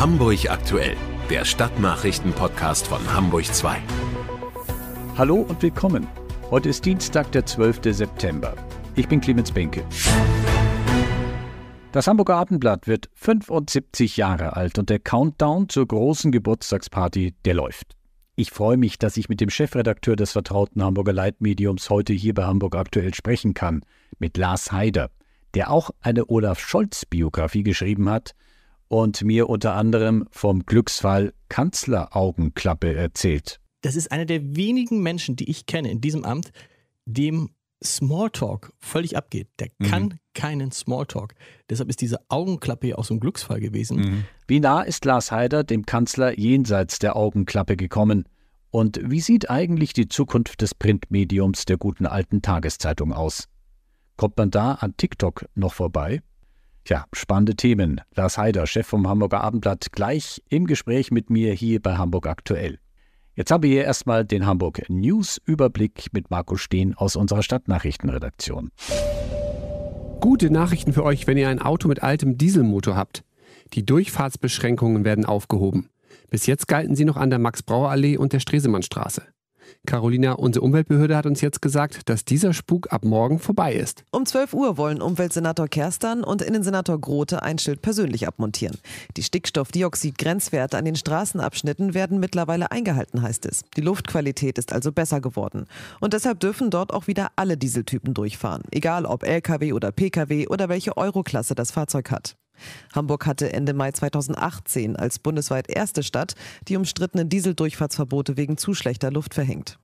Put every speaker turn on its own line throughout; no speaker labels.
Hamburg aktuell, der Stadtnachrichten-Podcast von Hamburg 2.
Hallo und willkommen. Heute ist Dienstag, der 12. September. Ich bin Clemens Benke. Das Hamburger Abendblatt wird 75 Jahre alt und der Countdown zur großen Geburtstagsparty, der läuft. Ich freue mich, dass ich mit dem Chefredakteur des vertrauten Hamburger Leitmediums heute hier bei Hamburg aktuell sprechen kann, mit Lars Haider, der auch eine Olaf Scholz-Biografie geschrieben hat, und mir unter anderem vom Glücksfall Kanzleraugenklappe erzählt.
Das ist einer der wenigen Menschen, die ich kenne in diesem Amt, dem Smalltalk völlig abgeht. Der mhm. kann keinen Smalltalk. Deshalb ist diese Augenklappe ja auch so ein Glücksfall gewesen. Mhm.
Wie nah ist Lars Haider dem Kanzler jenseits der Augenklappe gekommen? Und wie sieht eigentlich die Zukunft des Printmediums der guten alten Tageszeitung aus? Kommt man da an TikTok noch vorbei? Tja, spannende Themen. Lars Heider, Chef vom Hamburger Abendblatt, gleich im Gespräch mit mir hier bei Hamburg aktuell. Jetzt haben wir hier erstmal den Hamburg News Überblick mit Marco Steen aus unserer Stadtnachrichtenredaktion.
Gute Nachrichten für euch, wenn ihr ein Auto mit altem Dieselmotor habt. Die Durchfahrtsbeschränkungen werden aufgehoben. Bis jetzt galten sie noch an der Max-Brauer-Allee und der Stresemannstraße. Carolina, unsere Umweltbehörde hat uns jetzt gesagt, dass dieser Spuk ab morgen vorbei ist.
Um 12 Uhr wollen Umweltsenator Kerstan und Innensenator Grote ein Schild persönlich abmontieren. Die Stickstoffdioxid-Grenzwerte an den Straßenabschnitten werden mittlerweile eingehalten, heißt es. Die Luftqualität ist also besser geworden. Und deshalb dürfen dort auch wieder alle Dieseltypen durchfahren. Egal ob LKW oder PKW oder welche Euroklasse das Fahrzeug hat. Hamburg hatte Ende Mai 2018 als bundesweit erste Stadt die umstrittenen Dieseldurchfahrtsverbote wegen zu schlechter Luft verhängt.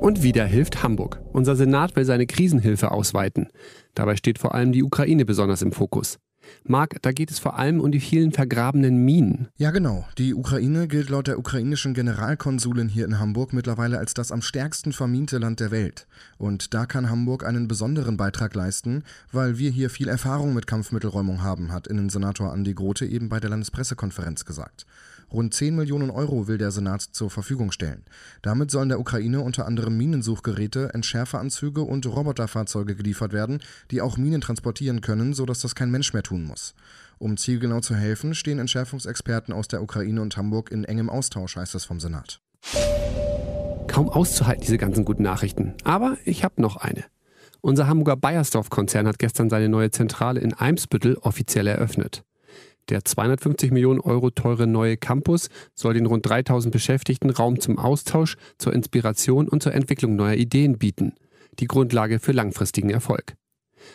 Und wieder hilft Hamburg. Unser Senat will seine Krisenhilfe ausweiten. Dabei steht vor allem die Ukraine besonders im Fokus. Marc, da geht es vor allem um die vielen vergrabenen Minen. Ja, genau. Die Ukraine gilt laut der ukrainischen Generalkonsulin hier in Hamburg mittlerweile als das am stärksten verminte Land der Welt. Und da kann Hamburg einen besonderen Beitrag leisten, weil wir hier viel Erfahrung mit Kampfmittelräumung haben, hat Innensenator Andi Grote eben bei der Landespressekonferenz gesagt. Rund 10 Millionen Euro will der Senat zur Verfügung stellen. Damit sollen der Ukraine unter anderem Minensuchgeräte, Entschärferanzüge und Roboterfahrzeuge geliefert werden, die auch Minen transportieren können, sodass das kein Mensch mehr tun muss. Um zielgenau zu helfen, stehen Entschärfungsexperten aus der Ukraine und Hamburg in engem Austausch, heißt es vom Senat. Kaum auszuhalten, diese ganzen guten Nachrichten. Aber ich habe noch eine. Unser Hamburger Bayersdorf-Konzern hat gestern seine neue Zentrale in Eimsbüttel offiziell eröffnet. Der 250 Millionen Euro teure neue Campus soll den rund 3000 Beschäftigten Raum zum Austausch, zur Inspiration und zur Entwicklung neuer Ideen bieten. Die Grundlage für langfristigen Erfolg.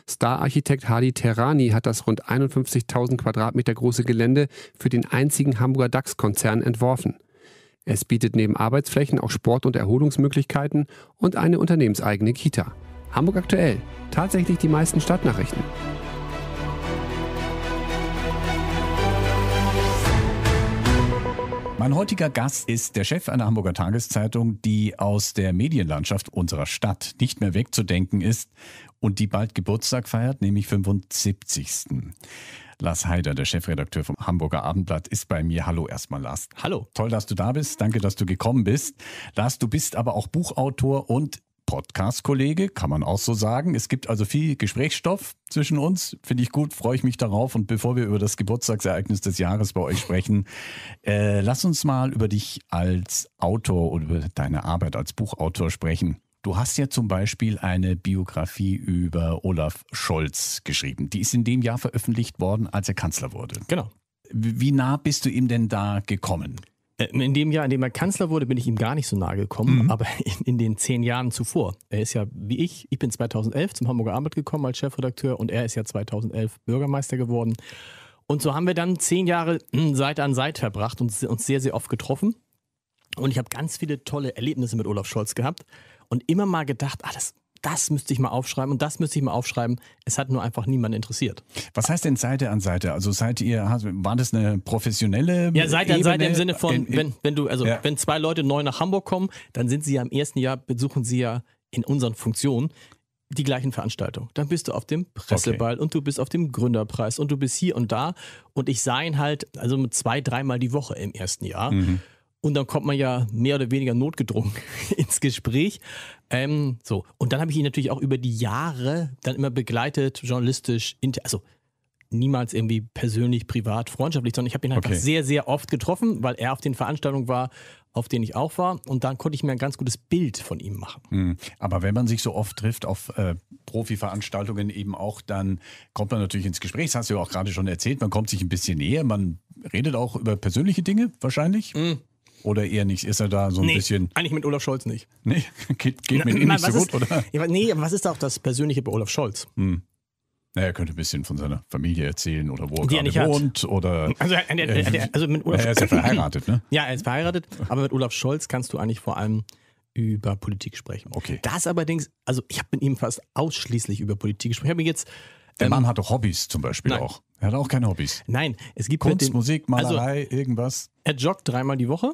Star-Architekt Hadi Terani hat das rund 51.000 Quadratmeter große Gelände für den einzigen Hamburger DAX-Konzern entworfen. Es bietet neben Arbeitsflächen auch Sport- und Erholungsmöglichkeiten und eine unternehmenseigene Kita. Hamburg aktuell. Tatsächlich die meisten Stadtnachrichten. Mein heutiger Gast ist der Chef einer Hamburger
Tageszeitung, die aus der Medienlandschaft unserer Stadt nicht mehr wegzudenken ist und die bald Geburtstag feiert, nämlich 75. Lars Heider, der Chefredakteur vom Hamburger Abendblatt, ist bei mir. Hallo erstmal, Lars. Hallo. Toll, dass du da bist. Danke, dass du gekommen bist. Lars, du bist aber auch Buchautor und Podcast-Kollege, kann man auch so sagen. Es gibt also viel Gesprächsstoff zwischen uns. Finde ich gut, freue ich mich darauf. Und bevor wir über das Geburtstagsereignis des Jahres bei euch sprechen, äh, lass uns mal über dich als Autor oder über deine Arbeit als Buchautor sprechen. Du hast ja zum Beispiel eine Biografie über Olaf Scholz geschrieben. Die ist in dem Jahr veröffentlicht worden, als er Kanzler wurde. Genau.
Wie nah bist du ihm denn da gekommen? Ähm, in dem Jahr, in dem er Kanzler wurde, bin ich ihm gar nicht so nahe gekommen, mhm. aber in, in, den zehn Jahren zuvor. Er ist ja wie ich, ich bin 2011 zum Hamburger Abend gekommen als Chefredakteur und er ist ja 2011 Bürgermeister geworden. Und so haben wir dann zehn Jahre hm, Seite an Seite verbracht und uns sehr, sehr oft getroffen. Und ich habe ganz viele tolle Erlebnisse mit Olaf Scholz gehabt und immer mal gedacht, ah, das, das müsste ich mal aufschreiben und das müsste ich mal aufschreiben. Es hat nur einfach niemand interessiert. Was heißt denn Seite an Seite? Also seid ihr,
war das eine professionelle? Ja, Seite Ebene? an Seite im Sinne von, wenn,
wenn du, also ja. wenn zwei Leute neu nach Hamburg kommen, dann sind sie ja im ersten Jahr, besuchen sie ja in unseren Funktionen die gleichen Veranstaltungen. Dann bist du auf dem Presseball okay. und du bist auf dem Gründerpreis und du bist hier und da. Und ich sah ihn halt also zwei, dreimal die Woche im ersten Jahr. Mhm. Und dann kommt man ja mehr oder weniger notgedrungen ins Gespräch. Ähm, so. Und dann habe ich ihn natürlich auch über die Jahre dann immer begleitet, journalistisch, also niemals irgendwie persönlich, privat, freundschaftlich, sondern ich habe ihn einfach okay. sehr, sehr oft getroffen, weil er auf den Veranstaltungen war, auf denen ich auch war. Und dann konnte ich mir ein ganz gutes Bild von ihm machen.
Mhm. Aber wenn man sich so oft trifft auf äh, Profi-Veranstaltungen eben auch, dann kommt man natürlich ins Gespräch. Das hast du ja auch gerade schon erzählt. Man kommt sich ein bisschen näher, man redet auch über persönliche Dinge wahrscheinlich. Mhm. Oder eher nicht? Ist er da so ein nee, bisschen.
Eigentlich mit Olaf Scholz nicht.
Nee, geht, geht Na, mit eh ihm nicht so ist, gut,
oder? Ja, nee, was ist da auch das Persönliche bei Olaf Scholz?
Hm. Naja, er könnte ein bisschen von seiner Familie erzählen oder wo er gerade wohnt. Oder, also, er, er, er, also mit äh, Olaf er ist ja verheiratet, ne?
Ja, er ist verheiratet, aber mit Olaf Scholz kannst du eigentlich vor allem über Politik sprechen. Okay. Das allerdings, also ich habe mit ihm fast ausschließlich über Politik gesprochen. Ich habe jetzt. Der ähm, Mann hat doch Hobbys zum Beispiel nein. auch. Er hat auch keine Hobbys. Nein, es
gibt Kunst, den, Musik, also Malerei,
also, irgendwas. Er joggt dreimal die Woche.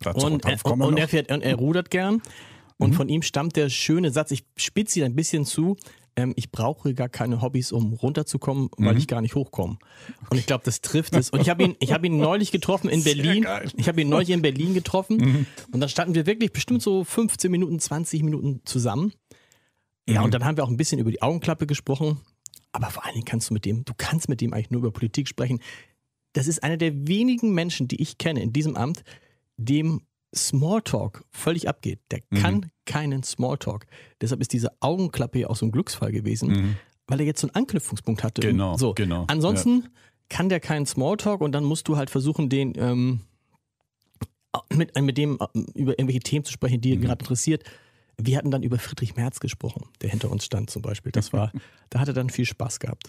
Dazu und, er, und er, fährt, er rudert gern. Und mhm. von ihm stammt der schöne Satz, ich spitze ihn ein bisschen zu, ähm, ich brauche gar keine Hobbys, um runterzukommen, weil mhm. ich gar nicht hochkomme. Und ich glaube, das trifft es. Und ich habe ihn, hab ihn neulich getroffen in Berlin. Ich habe ihn neulich in Berlin getroffen. Mhm. Und dann standen wir wirklich bestimmt so 15 Minuten, 20 Minuten zusammen. Ja, mhm. und dann haben wir auch ein bisschen über die Augenklappe gesprochen. Aber vor allen Dingen kannst du mit dem, du kannst mit dem eigentlich nur über Politik sprechen. Das ist einer der wenigen Menschen, die ich kenne in diesem Amt, dem Smalltalk völlig abgeht. Der mhm. kann keinen Smalltalk. Deshalb ist diese Augenklappe ja auch so ein Glücksfall gewesen, mhm. weil er jetzt so einen Anknüpfungspunkt hatte. Genau. So. genau Ansonsten ja. kann der keinen Smalltalk und dann musst du halt versuchen, den ähm, mit, äh, mit dem äh, über irgendwelche Themen zu sprechen, die mhm. gerade interessiert. Wir hatten dann über Friedrich Merz gesprochen, der hinter uns stand zum Beispiel. Das war, da hat er dann viel Spaß gehabt.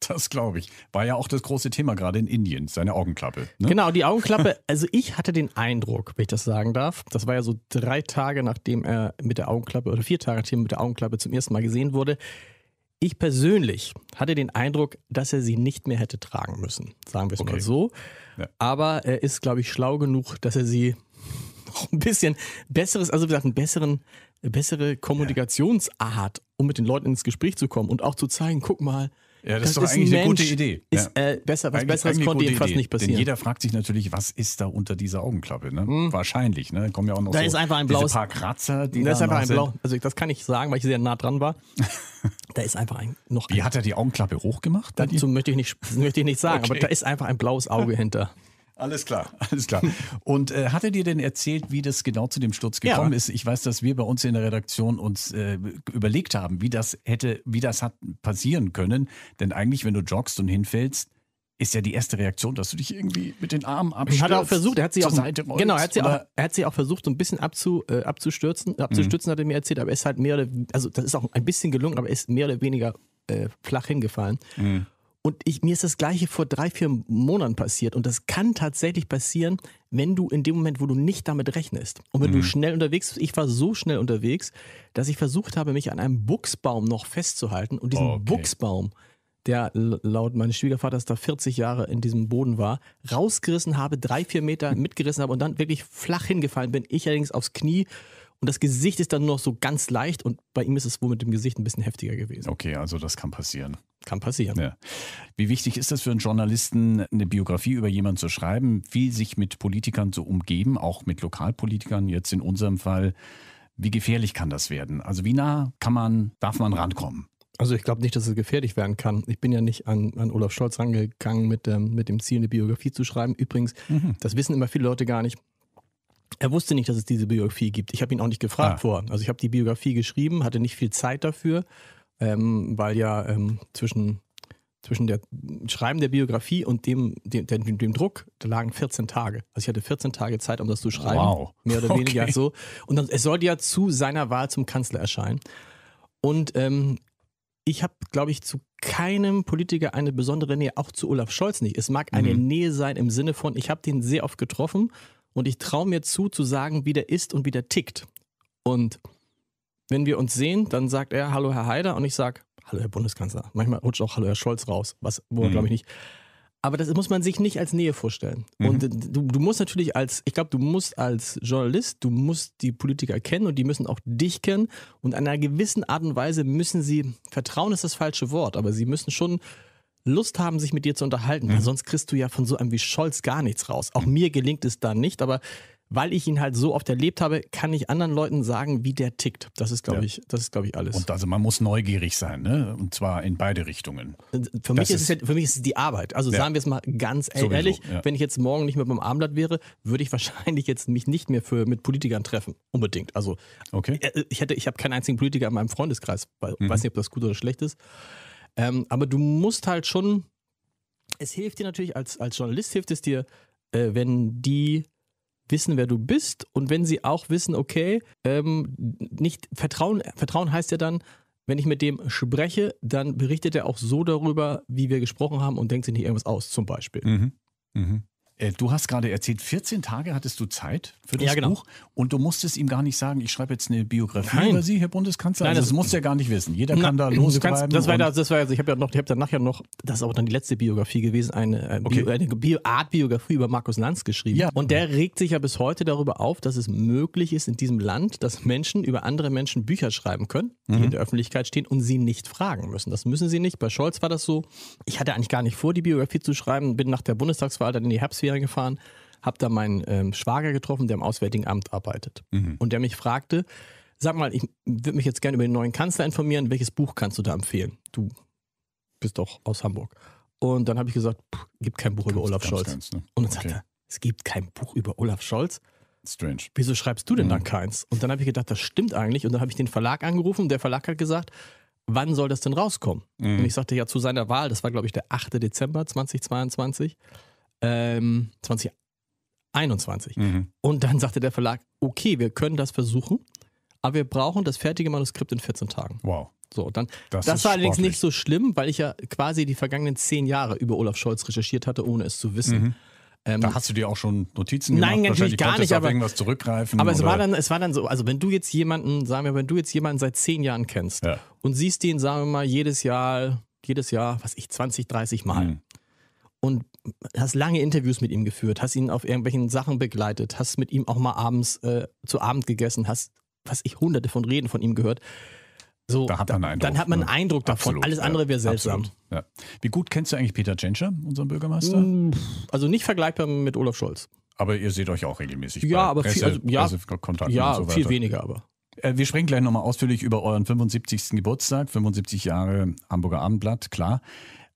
Das glaube ich. War ja auch das große Thema gerade in Indien, seine Augenklappe.
Ne? Genau, die Augenklappe. Also ich hatte den Eindruck, wenn ich das sagen darf, das war ja so drei Tage, nachdem er mit der Augenklappe oder vier Tage, nachdem er mit der Augenklappe zum ersten Mal gesehen wurde. Ich persönlich hatte den Eindruck, dass er sie nicht mehr hätte tragen müssen, sagen wir es okay. mal so. Ja. Aber er ist, glaube ich, schlau genug, dass er sie noch ein bisschen besseres, also wie gesagt, einen besseren, bessere Kommunikationsart, um mit den Leuten ins Gespräch zu kommen und auch zu zeigen, guck mal, ja, das, das ist doch eigentlich ein eine gute Idee. Ist, äh, besser, was Besseres konnte jedenfalls Idee. nicht passieren. Denn jeder
fragt sich natürlich, was ist da unter dieser Augenklappe? Ne? Mhm. Wahrscheinlich, ne? Kommen
ja auch noch da so ist einfach ein blaues, paar Kratzer, die da ist einfach ein blau. Also das kann ich sagen, weil ich sehr nah dran war. da ist einfach ein noch. Wie hat er die Augenklappe hochgemacht? Dazu möchte ich nicht, möchte ich nicht sagen, okay. aber da ist einfach ein blaues Auge hinter. Alles klar, alles klar.
Und äh, hat er dir denn erzählt, wie das genau zu dem Sturz gekommen ja. ist? Ich weiß, dass wir bei uns in der Redaktion uns äh, überlegt haben, wie das hätte, wie das hat passieren können. Denn eigentlich, wenn du joggst und hinfällst, ist ja die erste Reaktion, dass du dich irgendwie
mit den Armen abstürzt. Hat er auch versucht, er hat sie auch, Seite rollst, genau, er hat sie, auch, er hat sie auch versucht, so ein bisschen abzu, äh, abzustürzen, abzustürzen, mhm. hat er mir erzählt, aber er ist halt mehr oder, also das ist auch ein bisschen gelungen, aber er ist mehr oder weniger äh, flach hingefallen. Mhm. Und ich, mir ist das gleiche vor drei, vier Monaten passiert. Und das kann tatsächlich passieren, wenn du in dem Moment, wo du nicht damit rechnest und wenn mhm. du schnell unterwegs bist, ich war so schnell unterwegs, dass ich versucht habe, mich an einem Buchsbaum noch festzuhalten. Und diesen oh, okay. Buchsbaum, der laut meines Schwiegervaters da 40 Jahre in diesem Boden war, rausgerissen habe, drei, vier Meter mitgerissen habe und dann wirklich flach hingefallen bin. Ich allerdings aufs Knie und das Gesicht ist dann nur noch so ganz leicht und bei ihm ist es wohl mit dem Gesicht ein bisschen heftiger gewesen. Okay, also das kann passieren. Kann passieren. Ja. Wie wichtig ist das für einen Journalisten,
eine Biografie über jemanden zu schreiben, viel sich mit Politikern zu umgeben, auch mit Lokalpolitikern, jetzt in unserem Fall. Wie gefährlich kann das werden? Also wie nah kann man, darf man rankommen?
Also ich glaube nicht, dass es gefährlich werden kann. Ich bin ja nicht an, an Olaf Scholz rangegangen mit, ähm, mit dem Ziel, eine Biografie zu schreiben. Übrigens, mhm. das wissen immer viele Leute gar nicht. Er wusste nicht, dass es diese Biografie gibt. Ich habe ihn auch nicht gefragt ah. vorher. Also ich habe die Biografie geschrieben, hatte nicht viel Zeit dafür ähm, weil ja ähm, zwischen, zwischen der Schreiben der Biografie und dem, dem, dem, dem, Druck, da lagen 14 Tage. Also ich hatte 14 Tage Zeit, um das zu schreiben. Wow. Mehr oder weniger okay. so. Und dann, es sollte ja zu seiner Wahl zum Kanzler erscheinen. Und ähm, ich habe, glaube ich, zu keinem Politiker eine besondere Nähe, auch zu Olaf Scholz nicht. Es mag eine mhm. Nähe sein im Sinne von, ich habe den sehr oft getroffen und ich traue mir zu, zu sagen, wie der ist und wie der tickt. Und wenn wir uns sehen, dann sagt er Hallo Herr Haider und ich sage Hallo Herr Bundeskanzler. Manchmal rutscht auch Hallo Herr Scholz raus, was wo mhm. glaube ich nicht. Aber das muss man sich nicht als Nähe vorstellen. Mhm. Und du, du, musst natürlich als, ich glaube, du musst als Journalist, du musst die Politiker kennen und die müssen auch dich kennen. Und in einer gewissen Art und Weise müssen sie, Vertrauen ist das falsche Wort, aber sie müssen schon Lust haben, sich mit dir zu unterhalten. Mhm. Weil sonst kriegst du ja von so einem wie Scholz gar nichts raus. Auch mir gelingt es da nicht, aber weil ich ihn halt so oft erlebt habe, kann ich anderen Leuten sagen, wie der tickt. Das ist, glaube ja. ich, das ist, glaube ich, alles. Und also
man muss neugierig sein, ne? Und zwar in beide Richtungen. Für, mich ist, ist
halt, für mich ist, es die Arbeit. Also ja. sagen wir es mal ganz e- Sowieso, ehrlich, ja. wenn ich jetzt morgen nicht mehr beim Armblatt wäre, würde ich wahrscheinlich jetzt mich nicht mehr für, mit Politikern treffen. Unbedingt. Also okay. Äh, ich hätte, ich habe keinen einzigen Politiker in meinem Freundeskreis. Weil, mhm. Weiß nicht, ob das gut oder schlecht ist. Ähm, aber du musst halt schon. Es hilft dir natürlich, als, als Journalist hilft es dir, äh, wenn die wissen, wer du bist und wenn sie auch wissen, okay, ähm, nicht Vertrauen, Vertrauen heißt ja dann, wenn ich mit dem spreche, dann berichtet er auch so darüber, wie wir gesprochen haben und denkt sich nicht irgendwas aus, zum Beispiel. Mhm. Mhm. Äh, du hast gerade erzählt, 14 Tage hattest du Zeit für das ja, genau. Buch und du musstest ihm gar nicht sagen, ich schreibe jetzt eine Biografie Nein. über Sie, Herr
Bundeskanzler. Nein, also das, das musst du ja gar nicht wissen. Jeder kann na, da losschreiben. Das war, das,
war, also ich habe ja noch, ich habe dann nachher noch, das ist auch dann die letzte Biografie gewesen, eine, eine, äh, okay. Bio, eine Bio, Art Biografie über Markus Lanz geschrieben. Ja. Und der regt sich ja bis heute darüber auf, dass es möglich ist in diesem Land, dass Menschen über andere Menschen Bücher schreiben können, die mhm. in der Öffentlichkeit stehen und sie nicht fragen müssen. Das müssen sie nicht. Bei Scholz war das so. Ich hatte eigentlich gar nicht vor, die Biografie zu schreiben, bin nach der Bundestagswahl dann in die Herbst Ferien gefahren, habe da meinen ähm, Schwager getroffen, der im Auswärtigen Amt arbeitet. Mhm. Und der mich fragte, sag mal, ich würde mich jetzt gerne über den neuen Kanzler informieren, welches Buch kannst du da empfehlen? Du bist doch aus Hamburg. Und dann habe ich gesagt, pff, gibt kein Buch ganz, über Olaf ganz, Scholz. Ganz, ne? Und dann okay. sagt er, es gibt kein Buch über Olaf Scholz. Strange. Wieso schreibst du denn mhm. dann keins? Und dann habe ich gedacht, das stimmt eigentlich. Und dann habe ich den Verlag angerufen der Verlag hat gesagt, wann soll das denn rauskommen? Mhm. Und ich sagte ja zu seiner Wahl, das war glaube ich der 8. Dezember 2022 ähm, 2021. Mhm. Und dann sagte der Verlag, okay, wir können das versuchen, aber wir brauchen das fertige Manuskript in 14 Tagen. Wow. So, dann, das, das war allerdings sportlich. nicht so schlimm, weil ich ja quasi die vergangenen zehn Jahre über Olaf Scholz recherchiert hatte, ohne es zu wissen. Mhm. Ähm, da hast du dir auch schon Notizen gemacht? Nein, natürlich gar nicht. Aber, irgendwas
zurückgreifen, aber es war,
dann, es war dann so, also wenn du jetzt jemanden, sagen wir, wenn du jetzt jemanden seit zehn Jahren kennst ja. und siehst ihn, sagen wir mal, jedes Jahr, jedes Jahr, was ich, 20, 30 Mal. Mhm. Und hast lange Interviews mit ihm geführt, hast ihn auf irgendwelchen Sachen begleitet, hast mit ihm auch mal abends äh, zu Abend gegessen, hast, was ich hunderte von Reden von ihm gehört. So, da hat man einen Eindruck, dann hat man einen ne? Eindruck davon. Absolut, Alles andere wäre seltsam. Ja. Wie gut kennst du eigentlich Peter Tschentscher, unseren Bürgermeister? Mm, also nicht vergleichbar mit Olaf Scholz. Aber ihr seht euch auch regelmäßig. Ja, aber Presse, viel, also, ja, ja so viel weniger aber.
Äh, wir sprechen gleich nochmal ausführlich über euren 75. Geburtstag, 75 Jahre Hamburger Abendblatt, klar.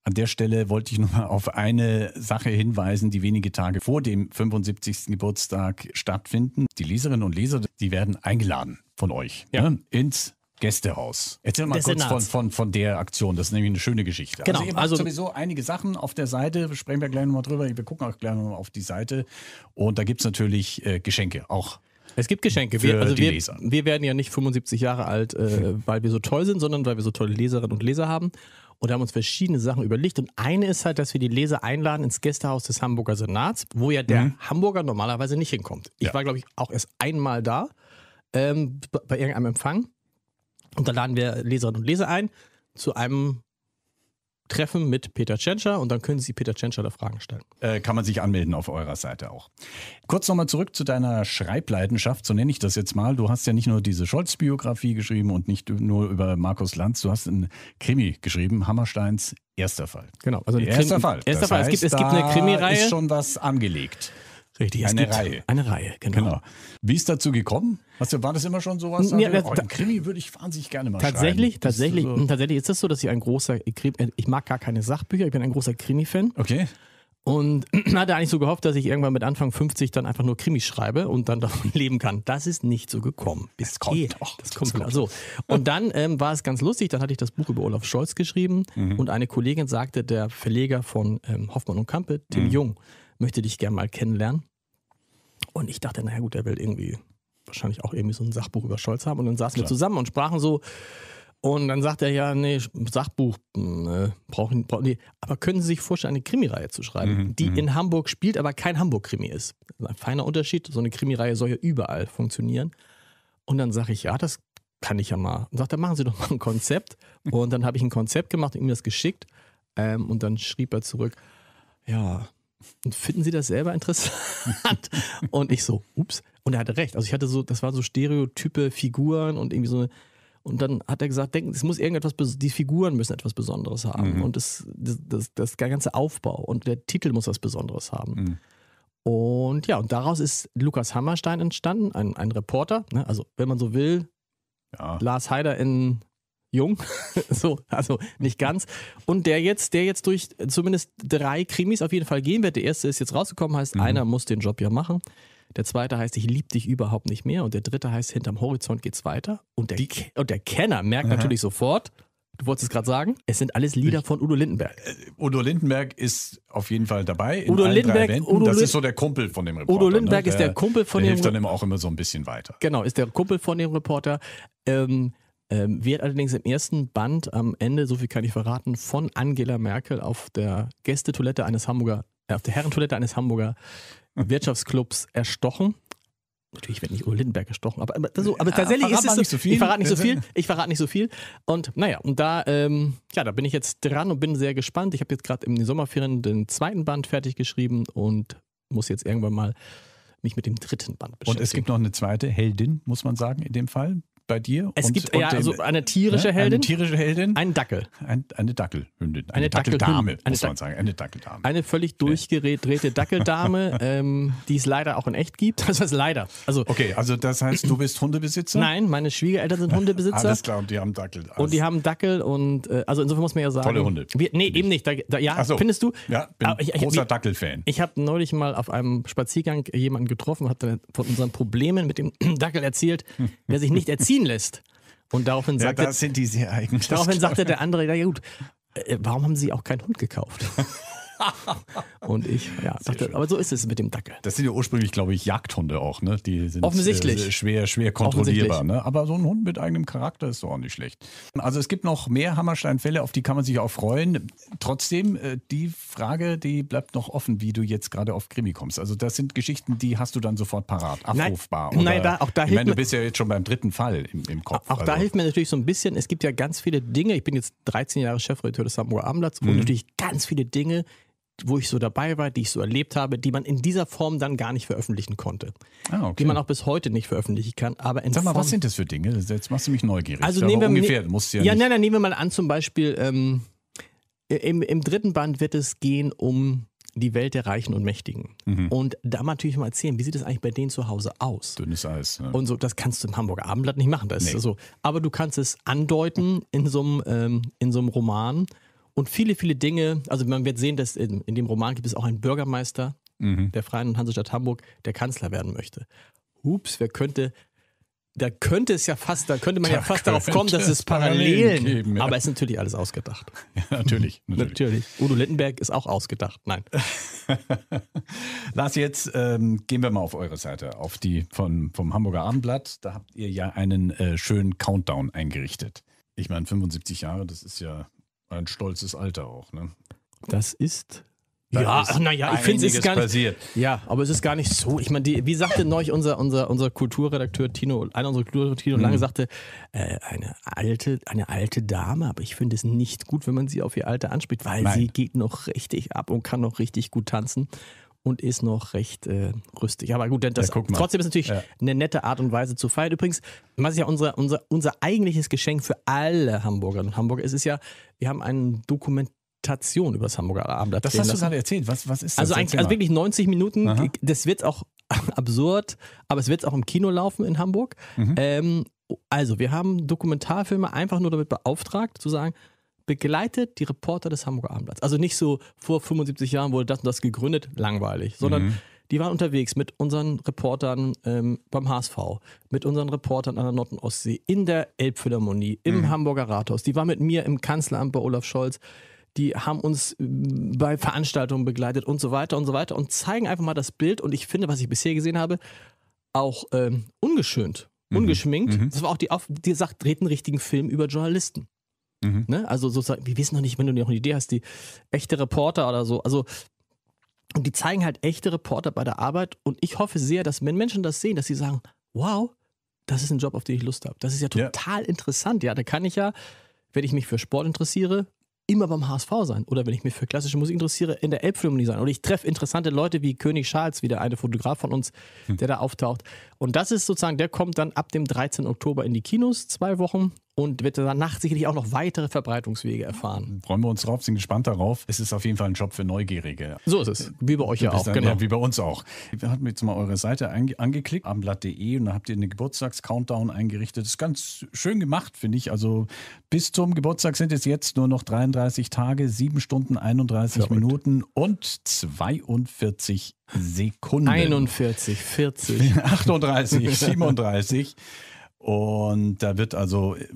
An der Stelle wollte ich nochmal auf eine Sache hinweisen, die wenige Tage vor dem 75. Geburtstag stattfinden. Die Leserinnen und Leser, die werden eingeladen von euch ja. ne, ins Gästehaus. Erzähl mal kurz von, von, von der Aktion. Das ist nämlich eine schöne Geschichte. Genau. Also, also sowieso einige Sachen auf der Seite. Sprechen wir gleich nochmal drüber. Wir gucken auch gleich nochmal auf die Seite. Und da gibt es natürlich äh, Geschenke auch.
Es gibt Geschenke. Wir, also wir, wir, werden ja nicht 75 Jahre alt, äh, weil wir so toll sind, sondern weil wir so tolle Leserinnen und Leser haben und haben uns verschiedene Sachen überlegt. Und eine ist halt, dass wir die Leser einladen ins Gästehaus des Hamburger Senats, wo ja der mhm. Hamburger normalerweise nicht hinkommt. Ich ja. war, glaube ich, auch erst einmal da ähm, bei irgendeinem Empfang. Und da laden wir Leserinnen und Leser ein zu einem Treffen mit Peter Tschentscher und dann können Sie Peter Tschentscher da Fragen stellen.
Äh, kann man sich anmelden auf eurer Seite auch. Kurz
nochmal zurück zu deiner Schreibleidenschaft, so nenne
ich das jetzt mal. Du hast ja nicht nur diese Scholz-Biografie geschrieben und nicht nur über Markus Lanz, du hast einen Krimi geschrieben, Hammersteins erster Fall. Genau, also erster Krimi Fall. Erster das Fall. Heißt, es, gibt, es gibt eine Krimi-Reihe. Ist schon was angelegt. Richtig, es eine Reihe. Eine Reihe, genau. genau. Wie ist dazu
gekommen? Hast war das immer schon sowas? Ja, also, das, oh,
Krimi würde ich wahnsinnig gerne mal tatsächlich, schreiben. Tatsächlich, so? tatsächlich
ist das so, dass ich ein großer Krimi, äh, ich mag gar keine Sachbücher, ich bin ein großer Krimi-Fan. Okay. Und hatte eigentlich so gehofft, dass ich irgendwann mit Anfang 50 dann einfach nur Krimi schreibe und dann davon leben kann. Das ist nicht so gekommen. Bis das kommt doch. Das, das kommt, So. Und dann ähm, war es ganz lustig, dann hatte ich das Buch über Olaf Scholz geschrieben mhm. und eine Kollegin sagte, der Verleger von ähm, Hoffmann und Kampe, Tim mhm. Jung, möchte dich gerne mal kennenlernen. Und ich dachte, naja gut, der will irgendwie wahrscheinlich auch irgendwie so ein Sachbuch über Scholz haben. Und dann saßen Klar. wir zusammen und sprachen so. Und dann sagt er ja, nee, Sachbuch äh, brauchen, brauchen nee. Aber können Sie sich vorstellen, eine Krimireihe zu schreiben, mhm, die mhm. in Hamburg spielt, aber kein Hamburg-Krimi ist? Ein feiner Unterschied. So eine Krimireihe soll ja überall funktionieren. Und dann sage ich, ja, das kann ich ja mal. Und sagt er, machen Sie doch mal ein Konzept. Und dann habe ich ein Konzept gemacht und ihm das geschickt. Ähm, und dann schrieb er zurück, ja, und finden Sie das selber interessant? und ich so, ups. Und er hatte recht. Also ich hatte so, das war so Stereotype Figuren und irgendwie so eine, und dann hat er gesagt, denken, es muss irgendetwas, die Figuren müssen etwas Besonderes haben. Mhm. Und das, das, das, das, ganze Aufbau und der Titel muss was Besonderes haben. Mhm. Und ja, und daraus ist Lukas Hammerstein entstanden, ein, ein Reporter, ne? also wenn man so will, ja. Lars Heider in jung, so, also nicht ganz. Und der jetzt, der jetzt durch zumindest drei Krimis auf jeden Fall gehen wird. Der erste ist jetzt rausgekommen, heißt, mhm. einer muss den Job ja machen. Der zweite heißt, ich liebe dich überhaupt nicht mehr. Und der dritte heißt, hinterm Horizont geht's weiter. Und der, und der Kenner merkt aha. natürlich sofort, du wolltest es gerade sagen, es sind alles Lieder von Udo Lindenberg. Äh, Udo Lindenberg ist auf jeden Fall dabei.
Udo Lindenberg, Udo das ist so der Kumpel von dem Reporter. Udo ne? Lindenberg ne? der, ist der Kumpel von der dem. Hilft dann
immer auch immer so ein bisschen weiter. Genau, ist der Kumpel von dem Reporter. Ähm, ähm, wird allerdings im ersten Band am Ende, so viel kann ich verraten, von Angela Merkel auf der Gästetoilette eines Hamburger, äh, auf der Herrentoilette eines Hamburger Wirtschaftsclubs erstochen. Natürlich wird nicht Uwe Lindenberg erstochen, aber, aber, so, aber äh, tatsächlich ist es so, so ich verrate nicht so äh, viel, äh. ich verrate nicht so viel und naja, und da, ähm, ja, da bin ich jetzt dran und bin sehr gespannt. Ich habe jetzt gerade in den Sommerferien den zweiten Band fertig geschrieben und muss jetzt irgendwann mal mich mit dem dritten Band beschäftigen. Und es gibt noch eine zweite Heldin, muss man sagen, in dem Fall bei dir. Es und, gibt und ja also eine tierische ne, Heldin. Eine tierische Heldin. Ein
Dackel. Ein, eine Dackelhündin. Eine, eine Dackeldame, Dackel muss man sagen. Eine Dackeldame.
Eine völlig durchgedrehte Dackeldame, ähm, die es leider auch in echt gibt. Das heißt leider. Also, okay, also das heißt, du bist Hundebesitzer? Nein, meine Schwiegereltern sind Hundebesitzer. Alles klar, und die haben Dackel. Alles. Und die haben Dackel und äh, also insofern muss man ja sagen. Tolle Hunde. Wir, nee, eben nicht. Da, da, ja, so. findest du? Ja, bin ich, ich, großer Dackel-Fan. Ich, habe neulich mal auf einem Spaziergang jemanden getroffen, hat von unseren Problemen mit dem Dackel erzählt, der hm. sich nicht erzielt ziehen lässt. Und daraufhin sagt, das er, sind die sehr eigen. Daraufhin sagte der andere, ja gut, äh, warum haben Sie auch keinen Hund gekauft? Und ich,
ja, dachte, aber so ist es mit dem Dackel. Das sind ja ursprünglich, glaube ich, Jagdhunde auch, ne? Die sind Offensichtlich. Äh, schwer, schwer kontrollierbar, ne? Aber so ein Hund mit eigenem Charakter ist doch auch nicht schlecht. Also es gibt noch mehr Hammersteinfälle, auf die kann man sich auch freuen. Trotzdem, äh, die Frage, die bleibt noch offen, wie du jetzt gerade auf Krimi kommst. Also das sind Geschichten, die hast du dann sofort parat, abrufbar. Nein, nein da, auch da ich meine, du bist ja jetzt schon beim dritten Fall im, im Kopf. Auch also. da hilft
mir natürlich so ein bisschen, es gibt ja ganz viele Dinge, ich bin jetzt 13 Jahre Chefredakteur des Hamburger Amtlats mhm. und natürlich ganz viele Dinge, wo ich so dabei war, die ich so erlebt habe, die man in dieser Form dann gar nicht veröffentlichen konnte. Ah, okay. Die man auch bis heute nicht veröffentlichen kann. Aber in Sag mal, Form was sind
das für Dinge? Jetzt machst du mich neugierig. Also nehmen wir, ungefähr, ne musst ja, ja nein,
nein, nehmen wir mal an, zum Beispiel ähm, im, im dritten Band wird es gehen um die Welt der Reichen und Mächtigen. Mhm. Und da mal natürlich mal erzählen, wie sieht es eigentlich bei denen zu Hause aus? Dünnes Eis. Ne? Und so, das kannst du im Hamburger Abendblatt nicht machen. Das nee. so. Aber du kannst es andeuten in so einem, ähm, in so einem Roman und viele, viele Dinge. Also man wird sehen, dass in, in dem Roman gibt es auch einen Bürgermeister mhm. der Freien und Hansestadt Hamburg, der Kanzler werden möchte. Ups, wer könnte da könnte es ja fast, da könnte man da ja fast darauf kommen, dass es Parallelen geben. Ja. Aber es ist natürlich alles ausgedacht. Ja, natürlich, natürlich. natürlich. Udo Lindenberg ist auch ausgedacht. Nein.
Lars, jetzt ähm, gehen wir mal auf eure Seite, auf die von, vom Hamburger Abendblatt. Da habt ihr ja einen äh, schönen Countdown eingerichtet. Ich meine, 75 Jahre, das ist ja ein stolzes Alter auch, ne?
Das ist da ja, naja, ich finde es ist gar nicht, Ja, aber es ist gar nicht so. Ich meine, wie sagte neulich unser, unser, unser Kulturredakteur Tino, einer unserer Kulturredakteure Tino mhm. Lange sagte, äh, eine, alte, eine alte Dame, aber ich finde es nicht gut, wenn man sie auf ihr Alter anspricht, weil Nein. sie geht noch richtig ab und kann noch richtig gut tanzen und ist noch recht äh, rüstig. Aber gut, das, ja, trotzdem ist natürlich ja. eine nette Art und Weise zu feiern. Übrigens, was ist ja unser, unser, unser eigentliches Geschenk für alle Hamburgerinnen und Hamburger ist, ist ja, wir haben einen Dokument Dokumentation über das Hamburger Abendblatt. Das hast du
gerade erzählt. Was, was ist das? Also, eigentlich, also
wirklich 90 Minuten. Aha. Das wird auch absurd, aber es wird auch im Kino laufen in Hamburg. Mhm. Ähm, also, wir haben Dokumentarfilme einfach nur damit beauftragt, zu sagen, begleitet die Reporter des Hamburger Abendblatts. Also nicht so, vor 75 Jahren wurde das und das gegründet, langweilig, sondern mhm. die waren unterwegs mit unseren Reportern ähm, beim HSV, mit unseren Reportern an der Nord- und Ostsee, in der Elbphilharmonie, im mhm. Hamburger Rathaus. Die waren mit mir im Kanzleramt bei Olaf Scholz. Die haben uns äh, bei Veranstaltungen begleitet und so weiter und so weiter und zeigen einfach mal das Bild. Und ich finde, was ich bisher gesehen habe, auch ähm, ungeschönt mhm. ungeschminkt. Mhm. Das war auch die, auf, die sagt, dreht einen richtigen Film über Journalisten. Mhm. Ne? Also sozusagen, wir wissen noch nicht, wenn du noch eine Idee hast, die echte Reporter oder so. Also und die zeigen halt echte Reporter bei der Arbeit. Und ich hoffe sehr, dass wenn Menschen das sehen, dass sie sagen, wow, das ist ein Job, auf den ich Lust habe. Das ist ja total ja. interessant. Ja, da kann ich ja, wenn ich mich für Sport interessiere, immer beim HSV sein. Oder wenn ich mich für klassische Musik interessiere, in der Elbphilharmonie sein. Oder ich treffe interessante Leute wie König Charles, wie der eine Fotograf von uns, hm. der da auftaucht. Und das ist sozusagen, der kommt dann ab dem 13. Oktober in die Kinos, zwei Wochen und wird danach sicherlich auch noch weitere Verbreitungswege erfahren.
Freuen wir uns drauf, sind gespannt darauf. Es ist auf jeden Fall ein Job für Neugierige. So ist es, wie bei euch ja auch. Dann, genau. Ja, wie bei uns auch. Wir hatten jetzt mal eure Seite ange angeklickt, abendblatt.de und da habt ihr einen Geburtstagscountdown eingerichtet. Das ist ganz schön gemacht, finde ich. Also bis zum Geburtstag sind es jetzt nur noch 33 Tage, 7 Stunden, 31 Verrückt. Minuten und 42 Sekunden. 41, 40. 38, 37. Und da wird also äh,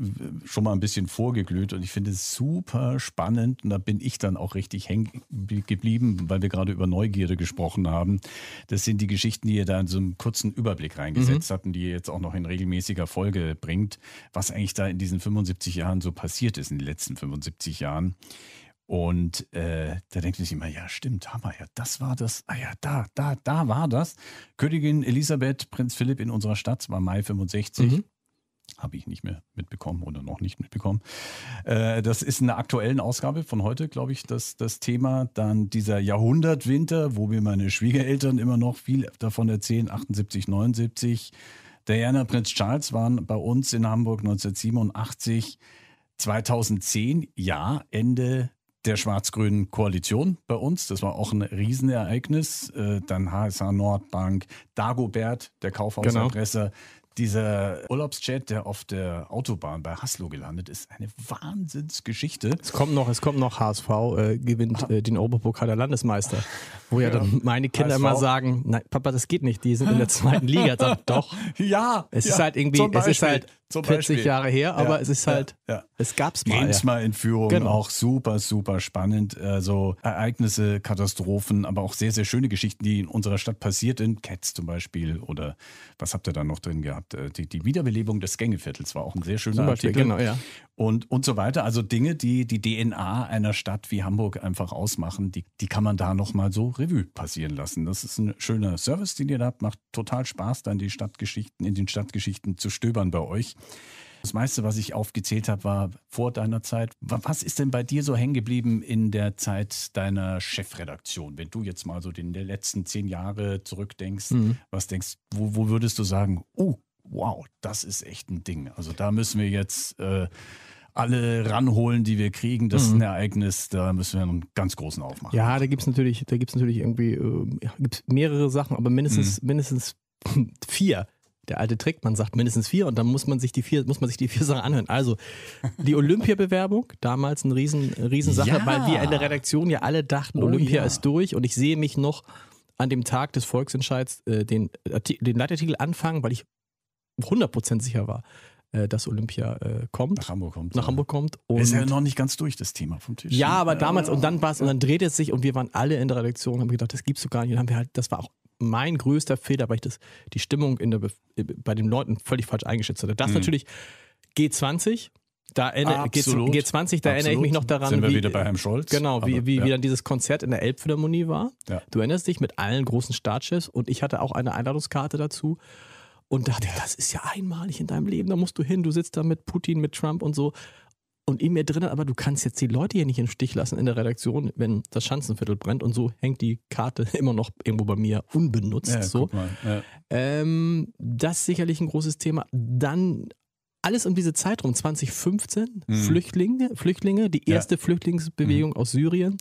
schon mal ein bisschen vorgeglüht und ich finde es super spannend und da bin ich dann auch richtig hängen geblieben, weil wir gerade über Neugierde gesprochen haben. Das sind die Geschichten, die ihr da in so einem kurzen Überblick reingesetzt mhm. habt und die ihr jetzt auch noch in regelmäßiger Folge bringt, was eigentlich da in diesen 75 Jahren so passiert ist, in den letzten 75 Jahren. Und äh, da denkt man sich immer, ja, stimmt, Hammer, ja, das war das, ah ja, da, da, da war das. Königin Elisabeth, Prinz Philipp in unserer Stadt, war Mai 65. Mhm habe ich nicht mehr mitbekommen oder noch nicht mitbekommen. Äh, das ist in der aktuellen Ausgabe von heute, glaube ich, das, das Thema. Dann dieser Jahrhundertwinter, wo mir meine Schwiegereltern immer noch viel davon erzählen, 78, 79. Diana Prinz Charles waren bei uns in Hamburg 1987, 2010, ja, Ende der schwarz-grünen Koalition bei uns. Das war auch ein Riesenereignis. Äh, dann HSH Nordbank, Dagobert, der Kaufhauserpresser, genau. Dieser Urlaubsjet, der auf der Autobahn bei Haslo gelandet ist, eine Wahnsinnsgeschichte.
Es kommt noch, es kommt noch, HSV äh, gewinnt ah. äh, den Oberpokal der Landesmeister. Wo ja, ja dann meine Kinder immer sagen, nein, Papa, das geht nicht, die sind in der zweiten Liga. Dann doch. Ja. Es ja, ist halt irgendwie, es ist halt 40 Jahre her, aber halt, ja, es ist halt, es gab es mal. Grenzma-Entführung,
genau. auch super, super spannend. Also Ereignisse, Katastrophen, aber auch sehr, sehr schöne Geschichten, die in unserer Stadt passiert sind. Cats zum Beispiel oder was habt ihr da noch drin gehabt? Äh, die, die Wiederbelebung des Gängeviertels war auch ein sehr schöner Beispiel, Artikel. Genau, ja. Und, und so weiter. Also Dinge, die die DNA einer Stadt wie Hamburg einfach ausmachen, die, die kann man da nochmal so Revue passieren lassen. Das ist ein schöner Service, den ihr da habt. Macht total Spaß, dann die Stadtgeschichten, in den Stadtgeschichten zu stöbern bei euch. Das meiste, was ich aufgezählt habe, war vor deiner Zeit. Was ist denn bei dir so hängen geblieben in der Zeit deiner Chefredaktion? Wenn du jetzt mal so in den letzten zehn Jahre zurückdenkst, mhm. was denkst, wo, wo würdest du sagen, oh, wow, das ist echt ein Ding. Also da müssen wir jetzt äh, alle ranholen, die wir kriegen. Das mhm. ist ein mhm. Ereignis, da müssen wir einen ganz großen aufmachen. Ja, da
gibt es natürlich, da gibt's natürlich irgendwie äh, gibt's mehrere Sachen, aber mindestens, mhm. mindestens vier. Der alte Trick, man sagt mindestens vier und dann muss man sich die vier, muss man sich die vier Sachen anhören. Also die Olympiabewerbung, damals eine riesen, Riesensache, ja. weil wir in der Redaktion ja alle dachten, oh, Olympia ja. ist durch und ich sehe mich noch an dem Tag des Volksentscheids äh, den, den Leitartikel anfangen, weil ich 100% sicher war, äh, dass Olympia äh, kommt. Nach Hamburg kommt. Nach ja. Hamburg kommt. Und ist ja noch nicht ganz durch, das Thema vom Tisch. Ja, aber damals, und dann war es, und dann dreht es sich und wir waren alle in der Redaktion und haben gedacht, das gibt's doch gar nicht. Und haben wir halt, das war auch mein größter Fehler, weil ich das, die Stimmung in der, äh, bei den Leuten völlig falsch eingeschätzt hatte. Das mhm. natürlich G20, da erinnere, Absolut. G20, da Absolut. erinnere ich mich noch daran. Sind wir wie, wieder bei Herrn Scholz? Genau, aber, wie, ja. wie, dann dieses Konzert in der Elbphilharmonie war. Ja. Du erinnerst dich mit allen großen Staatschefs und ich hatte auch eine Einladungskarte dazu und dachte, ja. das ist ja einmalig in deinem Leben, da musst du hin, du sitzt da mit Putin, mit Trump und so. Und in mir drin, aber du kannst jetzt die Leute hier nicht im Stich lassen in der Redaktion, wenn das Schanzenviertel brennt und so hängt die Karte immer noch irgendwo bei mir unbenutzt. Ja, so. Ja. Ähm, das ist sicherlich ein großes Thema. Dann alles um diese Zeit rum, 2015, mhm. Flüchtlinge, Flüchtlinge, die erste Flüchtlingsbewegung mhm. aus Syrien.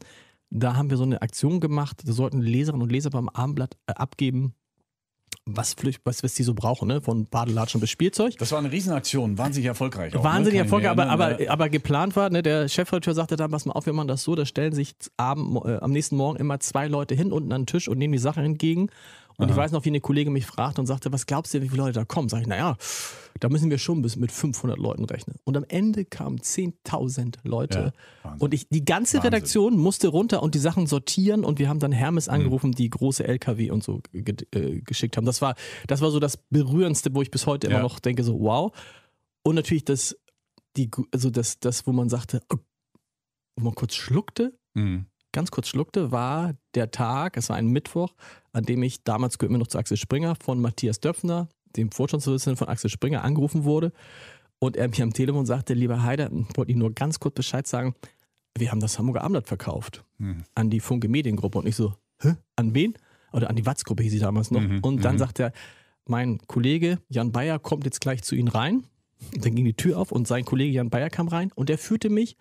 Da haben wir so eine Aktion gemacht, da sollten Leserinnen und Leser beim Abendblatt äh, abgeben, was, was, was die so brauchen, ne? von Badelatschen bis Spielzeug. Das war eine Riesenaktion, wahnsinnig erfolgreich. Auch, ne? wahnsinnig ne? erfolgreich, aber, aber, aber geplant war, ne? der Chefredakteur sagte dann, pass mal auf, wir machen das so, da stellen sich abend, äh, am nächsten Morgen immer zwei Leute hin, unten an den Tisch und nehmen die Sachen entgegen und Aha. ich weiß noch, wie eine Kollegin mich fragte und sagte, was glaubst du, wie viele Leute da kommen? Sag ich, naja, da müssen wir schon bis mit 500 Leuten rechnen. Und am Ende kamen 10.000 Leute. Ja, und ich, die ganze Wahnsinn. Redaktion musste runter und die Sachen sortieren und wir haben dann Hermes mhm. angerufen, mhm. die große LKW und so ge äh, geschickt haben. Das war, das war so das Berührendste, wo ich bis heute ja. immer noch denke, so wow. Und natürlich das, die, also das, das, wo man sagte, oh, wo man kurz schluckte. Mhm ganz kurz schluckte, war der Tag, es war ein Mittwoch, an dem ich, damals gehört mir noch zu Axel Springer, von Matthias Döpfner, dem Vorstandsvorsitzenden von Axel Springer, angerufen wurde. Und er mir am Telefon sagte, lieber Heider, wollte ich nur ganz kurz Bescheid sagen, wir haben das Hamburger Abendblatt verkauft mhm. an die Funke Mediengruppe. Und ich so, hä, an wen? Oder an die Watzgruppe hieß sie damals noch. Mhm. Und dann mhm. sagt er, mein Kollege Jan Bayer kommt jetzt gleich zu Ihnen rein. Und dann ging die Tür auf und sein Kollege Jan Bayer kam rein und er führte mich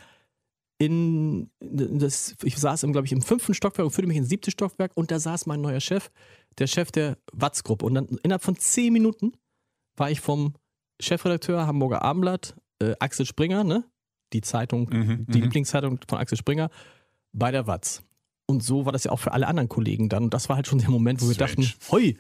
in das, ich saß, glaube ich, im fünften Stockwerk und führte mich ins siebte Stockwerk und da saß mein neuer Chef, der Chef der Watz-Gruppe. Und dann innerhalb von zehn Minuten war ich vom Chefredakteur Hamburger Abendblatt, äh, Axel Springer, ne? Die Zeitung, mhm, die mhm. Lieblingszeitung von Axel Springer, bei der Watz. Und so war das ja auch für alle anderen Kollegen dann. Und das war halt schon der Moment, wo Strange. wir dachten, hoi!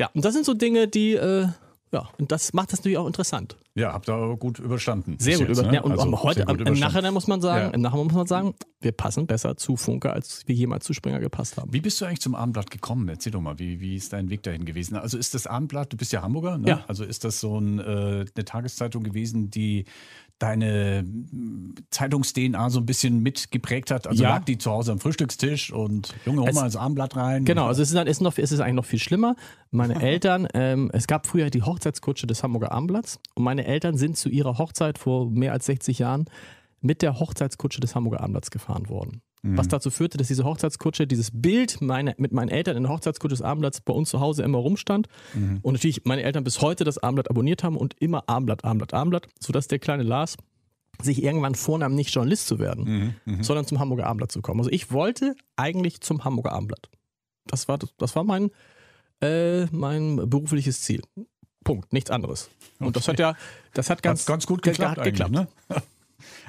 Ja, und das sind so Dinge, die äh, ja, und das macht das natürlich auch interessant. Ja, habt ihr gut überstanden. Sehr gut jetzt, ne? ja, und also heute, gut im Nachhinein muss man sagen, ja. im Nachhinein muss man sagen, wir passen besser zu Funke, als wir jemals zu Springer gepasst haben. Wie bist du eigentlich zum Abendblatt
gekommen? Erzähl doch mal, wie, wie ist dein Weg dahin gewesen? Also ist das Abendblatt, du bist ja Hamburger, ne? ja. also ist das so ein, äh, eine Tageszeitung gewesen, die deine hm, Zeitungs-DNA
so ein bisschen mitgeprägt hat. Also ja. lag die zu Hause am Frühstückstisch und junge Oma als
Armblatt rein. Genau,
also es ist, ist, noch, ist es eigentlich noch viel schlimmer. Meine Eltern, ähm, es gab früher die Hochzeitskutsche des Hamburger Armblatts und meine Eltern sind zu ihrer Hochzeit vor mehr als 60 Jahren mit der Hochzeitskutsche des Hamburger Armblatts gefahren worden was mhm. dazu führte, dass diese Hochzeitskutsche, dieses Bild meine, mit meinen Eltern in der Hochzeitskutsche des Abendblatts bei uns zu Hause immer rumstand. Mhm. Und natürlich meine Eltern bis heute das Abendblatt abonniert haben und immer Abendblatt, Abendblatt, Abendblatt, sodass der kleine Lars sich irgendwann vornahm, nicht Journalist zu werden, mhm. mhm. sondern zum Hamburger Abendblatt zu kommen. Also ich wollte eigentlich zum Hamburger Abendblatt. Das war, das war mein, äh, mein berufliches Ziel. Punkt, nichts anderes. Okay. Und das hat ja, das hat ganz, hat ganz gut geklappt. geklappt. Ne?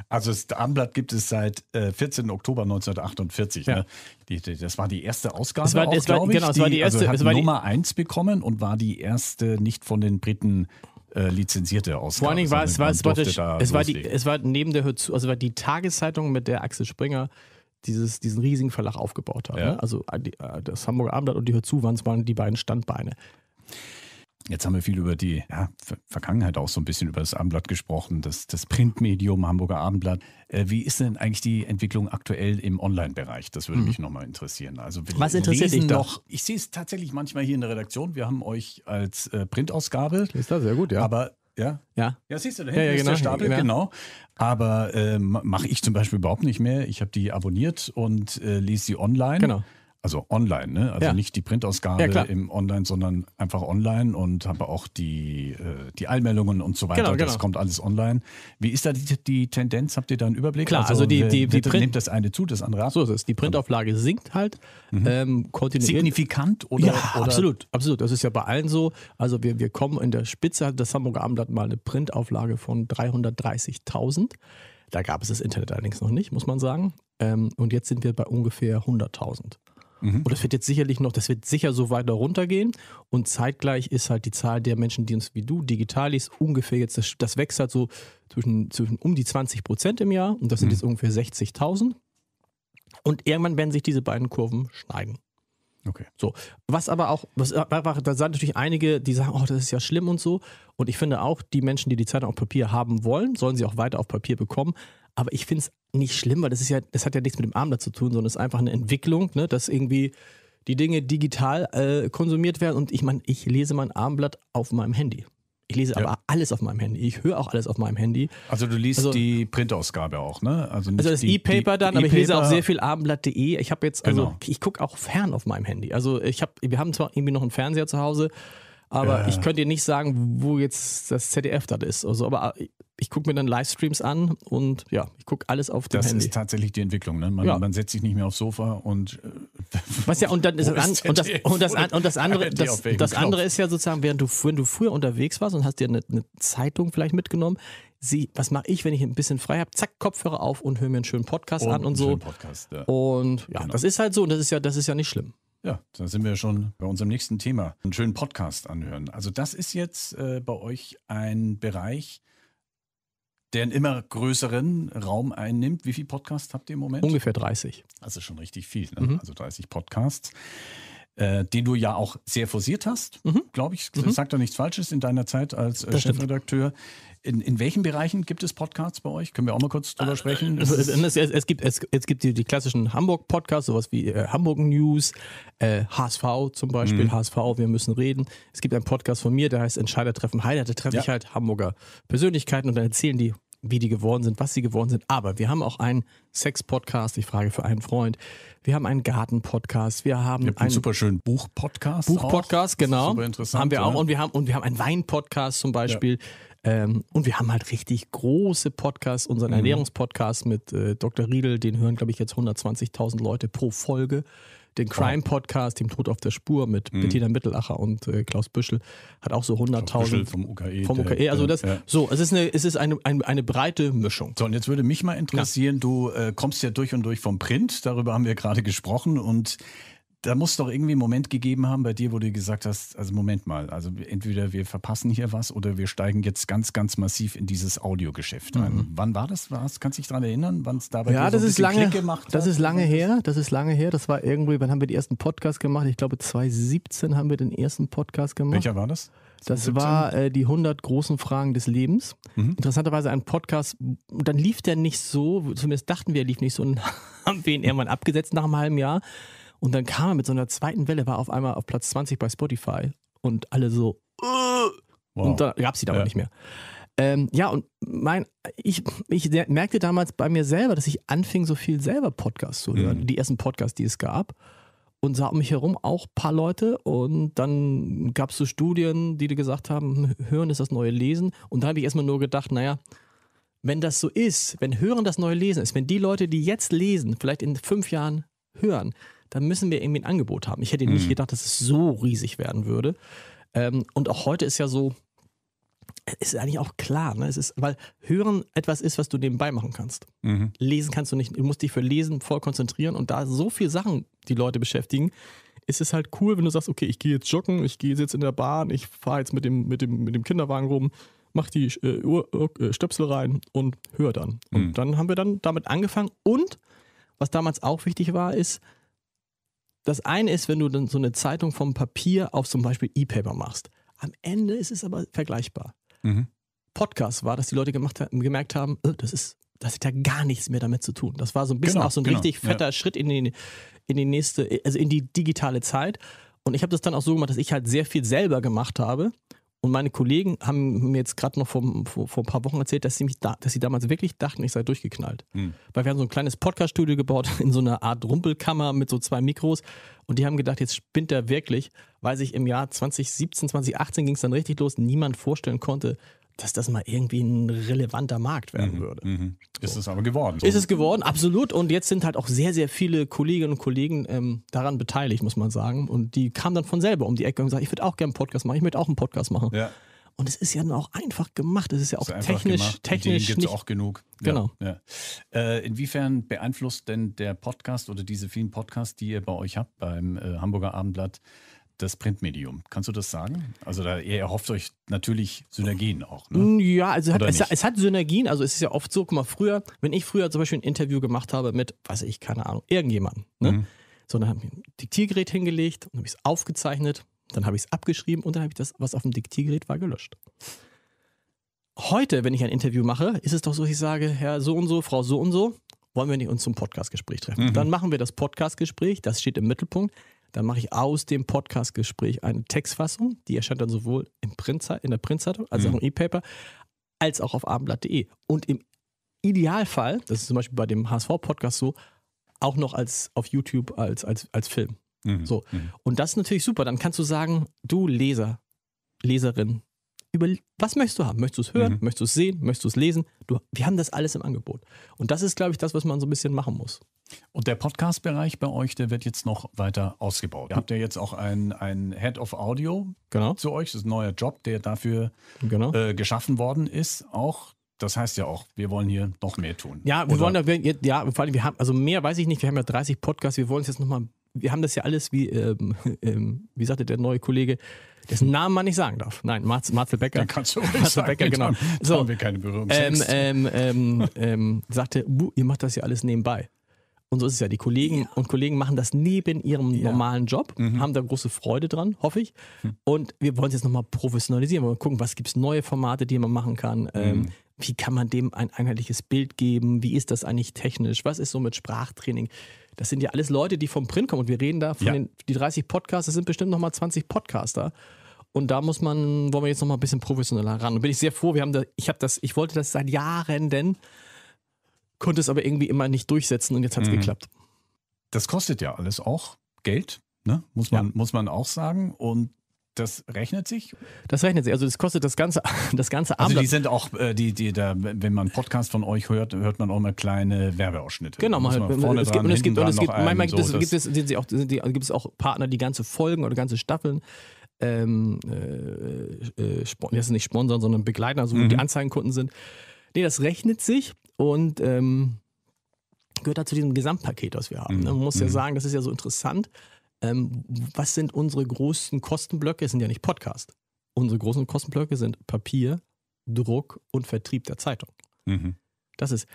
Also das Armblatt gibt
es seit äh, 14. Oktober 1948. Ja. Ne? Die, die, das war die erste Ausgabe, es war, auch, es war, ich, genau, es die, war die erste, also hat es war Nummer 1 bekommen und war die erste nicht von den Briten äh, lizenzierte Ausgabe. Vor allen Dingen war also es, war, es, war, es, war die,
es war neben der Hürzu, also war die Tageszeitung, mit der Axel Springer dieses, diesen riesigen Verlag aufgebaut hat. Ne? Ja. Ne? Also äh, äh, das Hamburger Abendblatt und die Hürzu waren es mal die beiden Standbeine. Jetzt haben wir viel über die ja,
Vergangenheit auch so ein bisschen über das Abendblatt gesprochen, das, das Printmedium Hamburger Abendblatt. Äh, wie ist denn eigentlich die Entwicklung aktuell im Online-Bereich? Das würde mhm. mich nochmal interessieren. Also Was interessiert dich noch? ich sehe es tatsächlich manchmal hier in der Redaktion. Wir haben euch als äh, Printausgabe. Ist da sehr gut, ja. Aber ja. Ja. Ja, siehst du, da hinten ja, ja, genau, ist der genau, Stapel, genau. genau. Aber ähm, mache ich zum Beispiel überhaupt nicht mehr. Ich habe die abonniert und äh, lese sie online. Genau also online, ne? Also ja. nicht die Printausgabe ja, im Online, sondern einfach online und habe auch die, äh, die Einmeldungen und so weiter. Genau, genau. Das kommt alles online. Wie ist da die, die Tendenz? Habt ihr da einen Überblick? Klar, also, also die, die, die Print nimmt
das eine zu, das andere ab. So ist es. Die Printauflage sinkt halt mhm. ähm, kontinuierlich. Signifikant oder, ja, oder? Absolut, absolut. Das ist ja bei allen so. Also wir, wir kommen in der Spitze, das Hamburger Abendblatt mal eine Printauflage von 330.000. Da gab es das Internet allerdings noch nicht, muss man sagen. Ähm, und jetzt sind wir bei ungefähr 100.000. Mhm. Und das wird jetzt sicherlich noch, das wird sicher so weiter runtergehen. Und zeitgleich ist halt die Zahl der Menschen, die uns wie du digital liest, ungefähr jetzt, das, das wächst halt so zwischen, zwischen um die 20 Prozent im Jahr. Und das sind mhm. jetzt ungefähr 60.000. Und irgendwann werden sich diese beiden Kurven schneiden. Okay. So. Was aber auch, was, da sind natürlich einige, die sagen, oh, das ist ja schlimm und so. Und ich finde auch, die Menschen, die die Zeitung auf Papier haben wollen, sollen sie auch weiter auf Papier bekommen. Aber ich finde es nicht schlimm, weil das ist ja, das hat ja nichts mit dem Abend zu tun, sondern es ist einfach eine Entwicklung, ne, dass irgendwie die Dinge digital äh, konsumiert werden. Und ich meine, ich lese mein Armblatt auf meinem Handy. Ich lese ja. aber alles auf meinem Handy. Ich höre auch alles auf meinem Handy. Also du liest also, die Printausgabe auch, ne? Also, also das E-Paper dann, aber ich lese auch sehr viel abendblatt.de. Ich habe jetzt, also genau. ich gucke auch fern auf meinem Handy. Also ich habe, wir haben zwar irgendwie noch einen Fernseher zu Hause, aber äh. ich könnte dir nicht sagen, wo jetzt das ZDF da ist. Also, aber äh, ich gucke mir dann Livestreams an und ja, ich gucke alles auf dem das Handy. Das ist
tatsächlich die Entwicklung. Ne? Man, ja. man, setzt sich nicht mehr aufs Sofa und. Äh,
was ja, und, dann ist an, und, das, und, das, und das andere, das, das andere ist ja sozusagen, während du, wenn du früher unterwegs warst und hast dir eine, eine Zeitung vielleicht mitgenommen, Sie, was mache ich, wenn ich ein bisschen frei habe? Zack, Kopfhörer auf und höre mir einen schönen Podcast und an und so. Podcast, ja. Und ja, genau. das ist halt so und das ist ja, das ist ja nicht schlimm.
Ja, da sind wir schon bei unserem nächsten Thema. Einen schönen Podcast anhören. Also das ist jetzt äh, bei euch ein Bereich, der einen immer größeren Raum einnimmt. Wie viele Podcasts habt ihr im Moment?
Ungefähr 30.
Also schon richtig viel, ne? mhm. also 30 Podcasts. Äh, den du ja auch sehr forciert hast, mhm. glaube ich. Mhm. Sag doch nichts Falsches in deiner Zeit als äh,
Chefredakteur.
In, in welchen Bereichen gibt es Podcasts bei euch? Können wir auch mal kurz drüber äh, sprechen? Es, es,
es, gibt, es, es gibt die, die klassischen Hamburg-Podcasts, sowas wie äh, Hamburg News, äh, HSV zum Beispiel, mhm. HSV, wir müssen reden. Es gibt einen Podcast von mir, der heißt Entscheidertreffen Heider. Da treffe ja. ich halt Hamburger Persönlichkeiten und dann erzählen die wie die geworden sind, was sie geworden sind. Aber wir haben auch einen Sex-Podcast, ich frage für einen Freund. Wir haben einen Garten-Podcast, wir haben einen, einen super schönen Buch-Podcast. Buch-Podcast, genau. Super interessant. Haben wir auch. Ja. Und wir haben, und wir haben einen Wein-Podcast zum Beispiel. Ja. Ähm, und wir haben halt richtig große Podcasts, unseren mhm. Ernährungspodcast mit äh, Dr. Riedel, den hören, glaube ich, jetzt 120.000 Leute pro Folge den Crime-Podcast, dem Tod auf der Spur mit mhm. Bettina Mittelacher und äh, Klaus Büschel, hat auch so 100.000. Vom UKE. Vom UKE. Also das, ja. so,
es ist, eine, es ist eine, eine, eine, breite Mischung. So, und jetzt würde mich mal interessieren, ja. du äh, kommst ja durch und durch vom Print, darüber haben wir gerade gesprochen und da muss doch irgendwie einen Moment gegeben haben bei dir, wo du gesagt hast, also Moment mal, also entweder wir verpassen hier was oder wir steigen jetzt ganz, ganz massiv in dieses Audiogeschäft ein. Mhm. Wann war das? War's? Kannst du dich daran erinnern, wann es dabei ja, so das ist lange, gemacht hat? Das
ist lange her, das ist lange her. Das war irgendwie, wann haben wir den ersten Podcast gemacht? Ich glaube 2017 haben wir den ersten Podcast gemacht. Welcher war das? Das 17? war äh, die 100 großen Fragen des Lebens. Mhm. Interessanterweise ein Podcast, dann lief der nicht so, zumindest dachten wir, er lief nicht so, und haben wir ihn irgendwann abgesetzt nach einem halben Jahr. Und dann kam er mit so einer zweiten Welle, war auf einmal auf Platz 20 bei Spotify und alle so. Wow. Und dann gab es sie da ja. nicht mehr. Ähm, ja, und mein, ich, ich merkte damals bei mir selber, dass ich anfing, so viel selber Podcasts zu hören. Mhm. Die ersten Podcasts, die es gab. Und sah um mich herum auch ein paar Leute. Und dann gab es so Studien, die gesagt haben, Hören ist das neue Lesen. Und da habe ich erstmal nur gedacht, naja, wenn das so ist, wenn Hören das neue Lesen ist, wenn die Leute, die jetzt lesen, vielleicht in fünf Jahren hören, dann müssen wir irgendwie ein Angebot haben. Ich hätte mhm. nicht gedacht, dass es so riesig werden würde. Ähm, und auch heute ist ja so, ist eigentlich auch klar, ne? Es ist, weil Hören etwas ist, was du nebenbei machen kannst. Mhm. Lesen kannst du nicht, du musst dich für Lesen voll konzentrieren und da so viele Sachen die Leute beschäftigen, ist es halt cool, wenn du sagst, okay, ich gehe jetzt joggen, ich gehe jetzt in der Bahn, ich fahre jetzt mit dem, mit, dem, mit dem Kinderwagen rum, mach die äh, Uhr, äh, Stöpsel rein und höre dann. Und mhm. dann haben wir dann damit angefangen und was damals auch wichtig war, ist, das eine ist, wenn du dann so eine Zeitung vom Papier auf zum Beispiel E-Paper machst. Am Ende ist es aber vergleichbar. Mhm. Podcast war, dass die Leute gemacht, gemerkt haben, äh, das ist das hat ja gar nichts mehr damit zu tun. Das war so ein bisschen genau, auch so ein genau, richtig fetter ja. Schritt in die, in die nächste, also in die digitale Zeit. Und ich habe das dann auch so gemacht, dass ich halt sehr viel selber gemacht habe und meine Kollegen haben mir jetzt gerade noch vor, vor, vor, ein paar Wochen erzählt, dass sie, mich da, dass sie damals wirklich dachten, ich sei durchgeknallt. Mhm. Weil wir haben so ein kleines Podcast-Studio gebaut in so einer Art Rumpelkammer mit so zwei Mikros. Und die haben gedacht, jetzt spinnt er wirklich, weil sich im Jahr 2017, 2018 ging es dann richtig los, niemand vorstellen konnte, dass das mal irgendwie ein relevanter Markt werden mhm, würde. Mhm. Ist so. es aber geworden. So. Ist es geworden, absolut. Und jetzt sind halt auch sehr, sehr viele Kolleginnen und Kollegen ähm, daran beteiligt, muss man sagen. Und die kamen dann von selber um die Ecke und gesagt, ich würde auch gerne einen Podcast machen, ich möchte auch einen Podcast machen. Ja. Und es ist ja dann auch einfach gemacht. Es ist ja auch ist technisch. technisch gibt es auch genug. Genau.
Ja, ja. Äh, inwiefern beeinflusst denn der Podcast oder diese vielen Podcasts, die ihr bei euch habt, beim äh, Hamburger Abendblatt, das Printmedium. Kannst du das sagen? Also da, ihr erhofft euch natürlich Synergien auch.
Ne? Mm, ja, also hat, es, es, hat Synergien. Also es ist ja oft so, guck mal, früher, wenn ich früher zum Beispiel ein Interview gemacht habe mit, weiß ich, keine Ahnung, irgendjemandem, ne? Mhm. so dann habe ich ein Diktiergerät hingelegt und habe es aufgezeichnet, dann habe ich es abgeschrieben und dann habe ich das, was auf dem Diktiergerät war, gelöscht. Heute, wenn ich ein Interview mache, ist es doch so, ich sage, Herr so und so, Frau so und so, wollen wir nicht uns zum Podcastgespräch treffen. Mhm. Dann machen wir das Podcastgespräch, das steht im Mittelpunkt. Dann mache ich aus dem Podcastgespräch eine Textfassung, die erscheint dann sowohl im Print, in der Printzeitung also mhm. auch im mhm. E-Paper, als auch auf abendblatt.de. Und im Idealfall, das ist zum Beispiel bei dem HSV-Podcast so, auch noch als auf YouTube als, als, als Film. Mhm. So. Mhm. Und das ist natürlich super. Dann kannst du sagen, du Leser, Leserin, über, was möchtest du haben? Möchtest du es hören? Mhm. Möchtest du es sehen? Möchtest du es lesen? Du, wir haben das alles im Angebot. Und das ist, glaube ich, das, was man so ein bisschen machen muss. Und der Podcast-Bereich bei euch, der wird jetzt noch weiter ausgebaut. Ihr habt ja jetzt auch
einen Head of Audio genau. zu euch. Das ist ein neuer Job, der dafür genau. äh, geschaffen worden ist. Auch das heißt ja auch, wir wollen hier noch mehr tun. Ja, wir Oder?
wollen da, ja, vor allem, wir haben, also mehr weiß ich nicht, wir haben ja 30 Podcasts, wir wollen es jetzt nochmal, wir haben das ja alles, wie, ähm, ähm, wie sagte der neue Kollege, dessen Namen man nicht sagen darf. Nein, Marz, Marcel Becker. Den kannst du ruhig Marcel sagen, Becker, genau. so, haben wir keine Berührung. Ähm, ähm, ähm, ähm, sagte, ihr macht das ja alles nebenbei. Und so ist es ja. Die Kollegen ja. und Kollegen machen das neben ihrem ja. normalen Job, mhm. haben da große Freude dran, hoffe ich. Mhm. Und wir wollen es jetzt nochmal professionalisieren. Wir wollen gucken, was gibt es neue Formate, die man machen kann. Ähm, mhm. wie kann man dem ein einheitliches Bild geben? Wie ist das eigentlich technisch? Was ist so mit Sprachtraining? das sind ja alles Leute, die vom Print kommen. Und wir reden da von ja. den die 30 Podcasts, das sind bestimmt nochmal 20 Podcaster. Und da muss man, wollen wir jetzt nochmal ein bisschen professioneller ran. Und bin ich sehr froh, wir haben da, ich habe das, ich wollte das seit Jahren, denn konnte es aber irgendwie immer nicht durchsetzen und jetzt hat es mhm. geklappt.
Das kostet ja alles auch Geld, ne? muss, man, ja. muss man
auch sagen. Und das rechnet sich? Das rechnet sich. Also das kostet das ganze, das ganze Abend. Also die
sind auch, äh, die, die da, wenn man einen Podcast von euch hört, hört man auch mal kleine Werbeausschnitte. Genau, man hört, vorne es dran, gibt, und es gibt, und es gibt, manchmal gibt, so, es, gibt
es, sind sie auch, sind die, gibt es auch Partner, die ganze Folgen oder ganze Staffeln ähm, äh, äh, das ist nicht Sponsoren, sondern Begleiter, so also mhm. die Anzeigenkunden sind. Nee, das rechnet sich und ähm, gehört da zu diesem Gesamtpaket, das wir haben. Ne? Mhm. Man muss ja mhm. sagen, das ist ja so interessant ähm, was sind unsere großen Kostenblöcke? Es sind ja nicht Podcast. Unsere großen Kostenblöcke sind Papier, Druck und Vertrieb der Zeitung. Mhm. Das ist,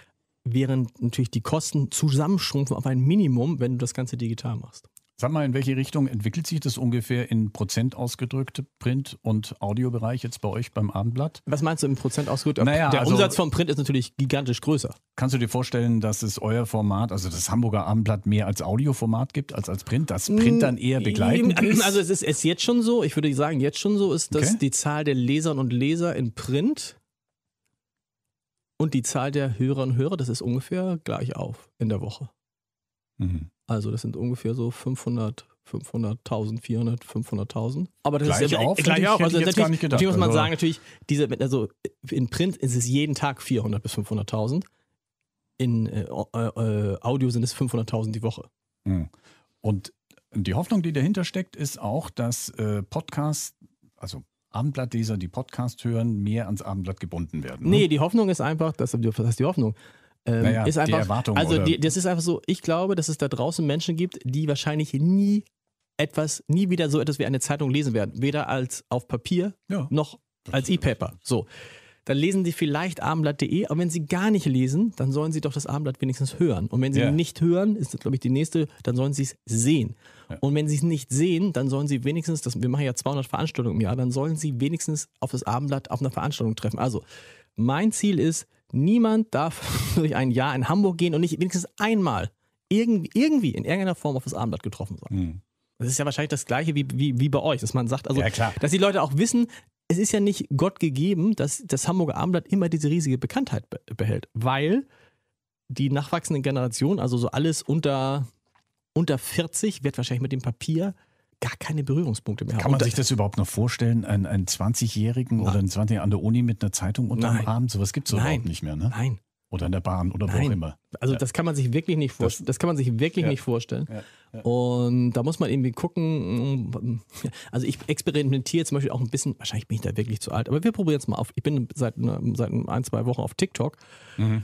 während natürlich die Kosten zusammenschrumpfen auf ein Minimum, wenn du das Ganze digital machst. Sag mal, in welche Richtung entwickelt sich das
ungefähr in Prozent ausgedrückt, Print- und Audiobereich jetzt bei euch beim Abendblatt?
Was meinst du im Prozent ausgedrückt? Naja, der also, Umsatz vom Print ist natürlich gigantisch größer. Kannst du dir vorstellen, dass es euer
Format, also das Hamburger Abendblatt, mehr als Audioformat gibt als als Print? Das Print mm, dann eher begleitend mm, Also
es ist, es jetzt schon so, ich würde sagen, jetzt schon so ist, dass okay. die Zahl der Leserinnen und Leser in Print und die Zahl der Hörerinnen und Hörer, das ist ungefähr gleich auf in der Woche. Mhm. Also das sind ungefähr so 500 500.000, 400.000, 500.000. Aber das gleich ist ja auch, gleich auf. Also jetzt gar nicht gedacht. Natürlich muss man also sagen, natürlich, diese, also äh, in Print ist es jeden Tag 400.000 bis 500.000. In äh, äh, äh, Audio sind es 500.000 die Woche. Hm. Und die Hoffnung, die dahinter steckt, ist
auch, dass äh, Podcasts, also Abendblattleser, die Podcast hören, mehr ans Abendblatt gebunden werden. Ne? Nee,
die Hoffnung ist einfach, das, das heißt die Hoffnung. Ähm, naja, ist einfach, die Erwartung, also die, das ist einfach so, ich glaube, dass es da draußen Menschen gibt, die wahrscheinlich nie etwas, nie wieder so etwas wie eine Zeitung lesen werden. Weder als auf Papier ja, noch als E-Paper. So. Dann lesen sie vielleicht abendblatt.de, aber wenn sie gar nicht lesen, dann sollen sie doch das Abendblatt wenigstens hören. Und wenn sie yeah. nicht hören, ist das, glaube ich, die nächste, dann sollen sie es sehen. Ja. Und wenn sie es nicht sehen, dann sollen sie wenigstens, das, wir machen ja 200 Veranstaltungen im Jahr, dann sollen sie wenigstens auf das Abendblatt auf einer Veranstaltung treffen. Also, mein Ziel ist, niemand darf durch ein Jahr in Hamburg gehen und nicht wenigstens einmal irgendwie, irgendwie in irgendeiner Form auf das Abendblatt getroffen sein. Mhm. Das ist ja wahrscheinlich das Gleiche wie, wie, wie bei euch, dass man sagt, also, ja, dass die Leute auch wissen, es ist ja nicht Gott gegeben, dass das Hamburger Abendblatt immer diese riesige Bekanntheit behält, weil die nachwachsenden Generationen, also so alles unter, unter 40, wird wahrscheinlich mit dem Papier gar keine Berührungspunkte mehr haben. Kann man sich
das überhaupt noch vorstellen, einen, einen 20-Jährigen oder einen 20 jährigen an der Uni mit einer Zeitung unter dem Arm? Sowas gibt es überhaupt nicht mehr, ne? Nein. Oder in der Bahn oder Nein. wo auch immer. Also ja.
das kann man sich wirklich nicht vorstellen. Das, das, kann man sich wirklich ja. nicht vorstellen. Ja. Und da muss man irgendwie gucken. Mm, also ich experimentiere zum Beispiel auch ein bisschen, wahrscheinlich bin ich da wirklich zu alt, aber wir probieren es mal auf. Ich bin seit, ne, seit ein, zwei Wochen auf TikTok mhm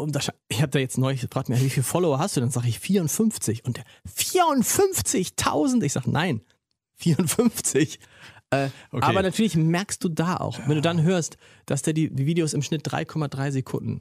um das, ich habe da jetzt neu, fragt mir, wie viele Follower hast du? Dann sage ich 54. Und der 54.000? Ich sage, nein, 54. Äh, okay. Aber natürlich merkst du da auch, ja. wenn du dann hörst, dass da die Videos im Schnitt 3,3 Sekunden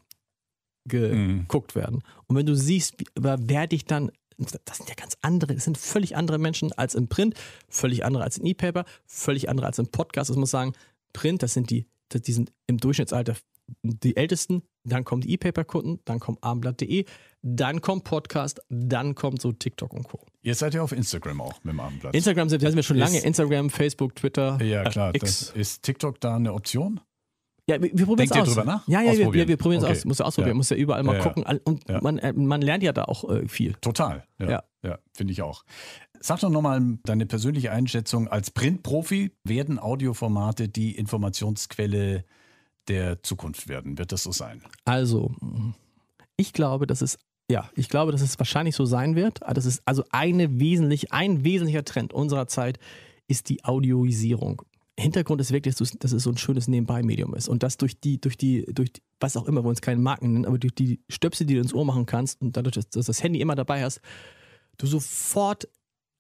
geguckt mhm. werden. Und wenn du siehst, wer dich dann, das sind ja ganz andere, das sind völlig andere Menschen als im Print, völlig andere als im E-Paper, völlig andere als im Podcast. Ich muss sagen, Print, das sind die, die sind im Durchschnittsalter die Ältesten, dann kommt E-Paper-Kunden, dann kommt abendblatt.de, dann kommt Podcast, dann kommt so TikTok und Co.
Jetzt seid ihr auf Instagram auch mit dem Abendblatt.
Instagram sind, da sind wir schon ist, lange. Instagram, Facebook, Twitter. Ja, äh, klar. Äh, ist TikTok da eine Option? Ja,
wir, wir probieren es aus. drüber nach? Ja, ja, wir, wir, wir probieren es okay. aus. Muss ja ausprobieren, ja. muss ja überall mal ja, gucken.
Und man, äh, man lernt
ja da auch äh, viel. Total. Ja, ja. finde ich auch. Sag doch nochmal deine persönliche Einschätzung. Als Printprofi werden Audioformate die Informationsquelle der
Zukunft werden. Wird das so sein? Also, ich glaube, das ist ja, ich glaube, dass es wahrscheinlich so sein wird. Ah, das ist also eine wesentlich, ein wesentlicher Trend unserer Zeit ist die Audioisierung. Hintergrund ist wirklich, dass es so ein schönes Nebenbei-Medium ist und das durch die, durch die, durch die, was auch immer, wir uns keine Marken nennen, aber durch die Stöpsel, die du ins Ohr machen kannst und dadurch, dass du das Handy immer dabei hast, du sofort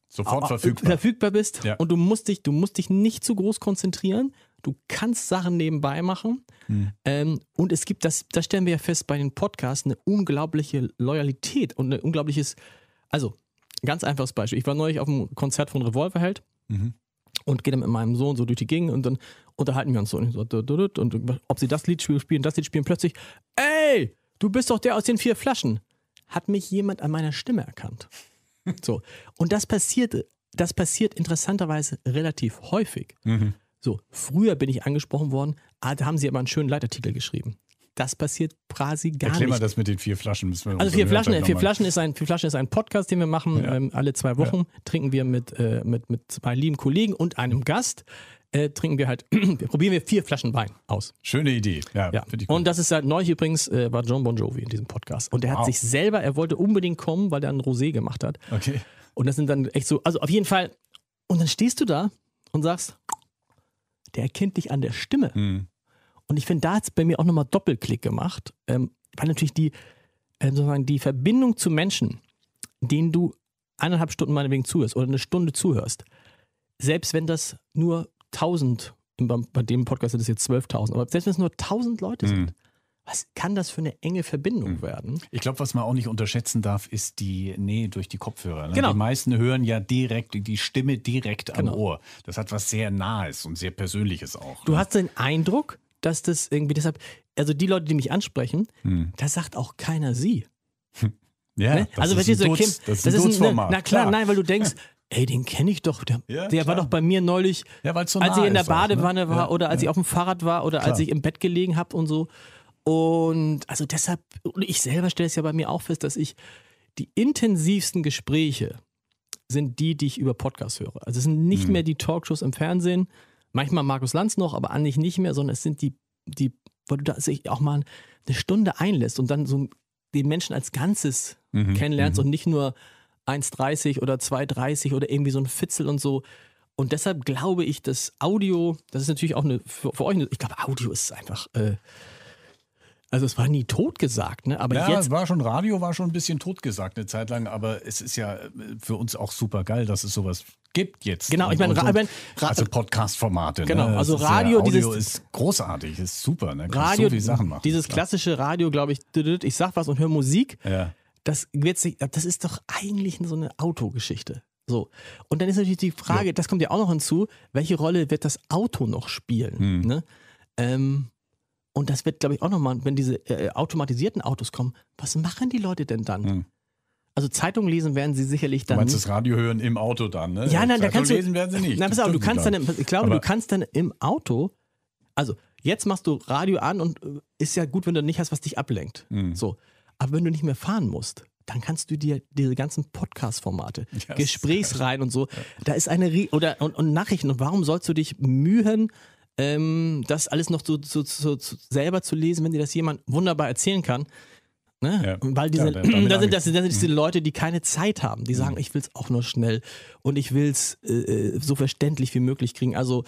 sofort verfügbar.
verfügbar bist ja. und du musst dich, du musst dich nicht zu groß konzentrieren, Du kannst Sachen nebenbei machen. Mhm. Ähm, und es gibt, das, das stellen wir ja fest bei den Podcasts, eine unglaubliche Loyalität und ein unglaubliches, also ganz einfaches Beispiel. Ich war neulich auf einem Konzert von Revolverheld. Mhm und gehe dann mit meinem Sohn so durch die Gegend und dann unterhalten wir uns so. Und, ich so und, ob sie das Lied spielen, das Lied spielen, plötzlich, ey, du bist doch der aus den vier Flaschen. Hat mich jemand an meiner Stimme erkannt. So. Und das passiert, das passiert interessanterweise relativ häufig. Mhm. So, früher bin ich angesprochen worden, ah, da haben sie aber einen schönen Leitartikel geschrieben. Das passiert quasi gar Erklär nicht. Erklär mal das mit den vier Flaschen. also vier Flaschen, vier Flaschen, ist ein, vier Flaschen ist ein Podcast, den wir machen. Ja. Ähm, alle zwei Wochen ja. trinken wir mit, äh, mit, mit zwei lieben Kollegen und einem Gast. Äh, trinken wir halt, wir probieren wir vier Flaschen Wein aus. Schöne Idee, ja. ja. Und das ist halt neu übrigens, äh, war John Bon Jovi in diesem Podcast. Und der wow. hat sich selber, er wollte unbedingt kommen, weil er ein Rosé gemacht hat. Okay. Und das sind dann echt so, also auf jeden Fall, und dann stehst du da und sagst, der erkennt dich an der Stimme. Mhm. Und ich finde, da hat es bei mir auch nochmal Doppelklick gemacht, ähm, weil natürlich die, äh, sozusagen die Verbindung zu Menschen, denen du eineinhalb Stunden meinetwegen zuhörst oder eine Stunde zuhörst, selbst wenn das nur 1000, bei dem Podcast sind es jetzt 12.000, aber selbst wenn es nur 1000 Leute mhm. sind, was kann das für eine enge Verbindung mhm. werden? Ich glaube, was man auch nicht unterschätzen
darf, ist die Nähe durch die Kopfhörer. Ne? Genau. Die meisten hören ja direkt die Stimme direkt genau. am Ohr. Das hat was sehr Nahes und sehr Persönliches auch.
Du ne? hast den Eindruck, dass das irgendwie deshalb, also die Leute, die mich ansprechen, hm. da sagt auch keiner sie. ja, ne? das also ist ein so, Kim, das, das ist ein, ist ein ne, Na klar, klar, nein, weil du denkst, ey, den kenne ich doch. Der, ja, der war doch bei mir neulich, ja, so als ich in der Badewanne auch, ne? war ja. oder als ich auf dem Fahrrad war oder klar. als ich im Bett gelegen habe und so. Und also deshalb, ich selber stelle es ja bei mir auch fest, dass ich die intensivsten Gespräche sind die, die ich über Podcasts höre. Also es sind nicht mhm. mehr die Talkshows im Fernsehen, manchmal Markus Lanz noch, aber eigentlich nicht mehr, sondern es sind die, die, weil du da sich auch mal eine Stunde einlässt und dann so den Menschen als Ganzes mhm. kennenlernst mhm. und nicht nur 1,30 oder 2,30 oder irgendwie so ein Fitzel und so. Und deshalb glaube ich, dass Audio, das ist natürlich auch eine, für, für euch, eine, ich glaube, Audio ist einfach äh, also es war nie totgesagt, ne? Aber ja, jetzt
war schon Radio, war schon ein bisschen totgesagt eine Zeit lang, aber es ist ja äh, für uns auch super geil, dass es sowas gibt jetzt. Genau, ich meine, und, und, also Podcast-Formate. Ne? Genau, ne? also Radio, ja, Audio dieses, ist großartig, ist super. Ne? Kannst Radio, so viele Sachen machen. Dieses klar.
klassische Radio, glaube ich, ich sag was und höre Musik. Ja. Das wird sich, das ist doch eigentlich so eine Autogeschichte. So. Und dann ist natürlich die Frage, ja. das kommt ja auch noch hinzu, welche Rolle wird das Auto noch spielen? Hm. Ne? Ähm, und das wird, glaube ich, auch nochmal, wenn diese äh, äh, automatisierten Autos kommen, was machen die Leute denn dann? Hm. Also Zeitung lesen werden sie sicherlich dann. Du meinst das
Radio hören im Auto
dann, ne? Ja, nein, Zeitung da kannst du. lesen werden sie nicht. Na, pass auf, du kannst dann, dann ich glaube, du kannst dann im Auto, also jetzt machst du Radio an und äh, ist ja gut, wenn du nicht hast, was dich ablenkt. Mhm. So. Aber wenn du nicht mehr fahren musst, dann kannst du dir diese ganzen Podcast-Formate, yes. Gesprächsreihen und so, da ist eine, Re oder und, und Nachrichten. Und warum sollst du dich mühen, ähm, das alles noch so, so, so, so, selber zu lesen, wenn dir das jemand wunderbar erzählen kann. Ne? Ja. Weil diese, ja, da, sind, das, das sind diese Leute, die keine Zeit haben, die mhm. sagen, mhm. ich will es auch nur schnell und ich will es äh, äh, so verständlich wie möglich kriegen. Also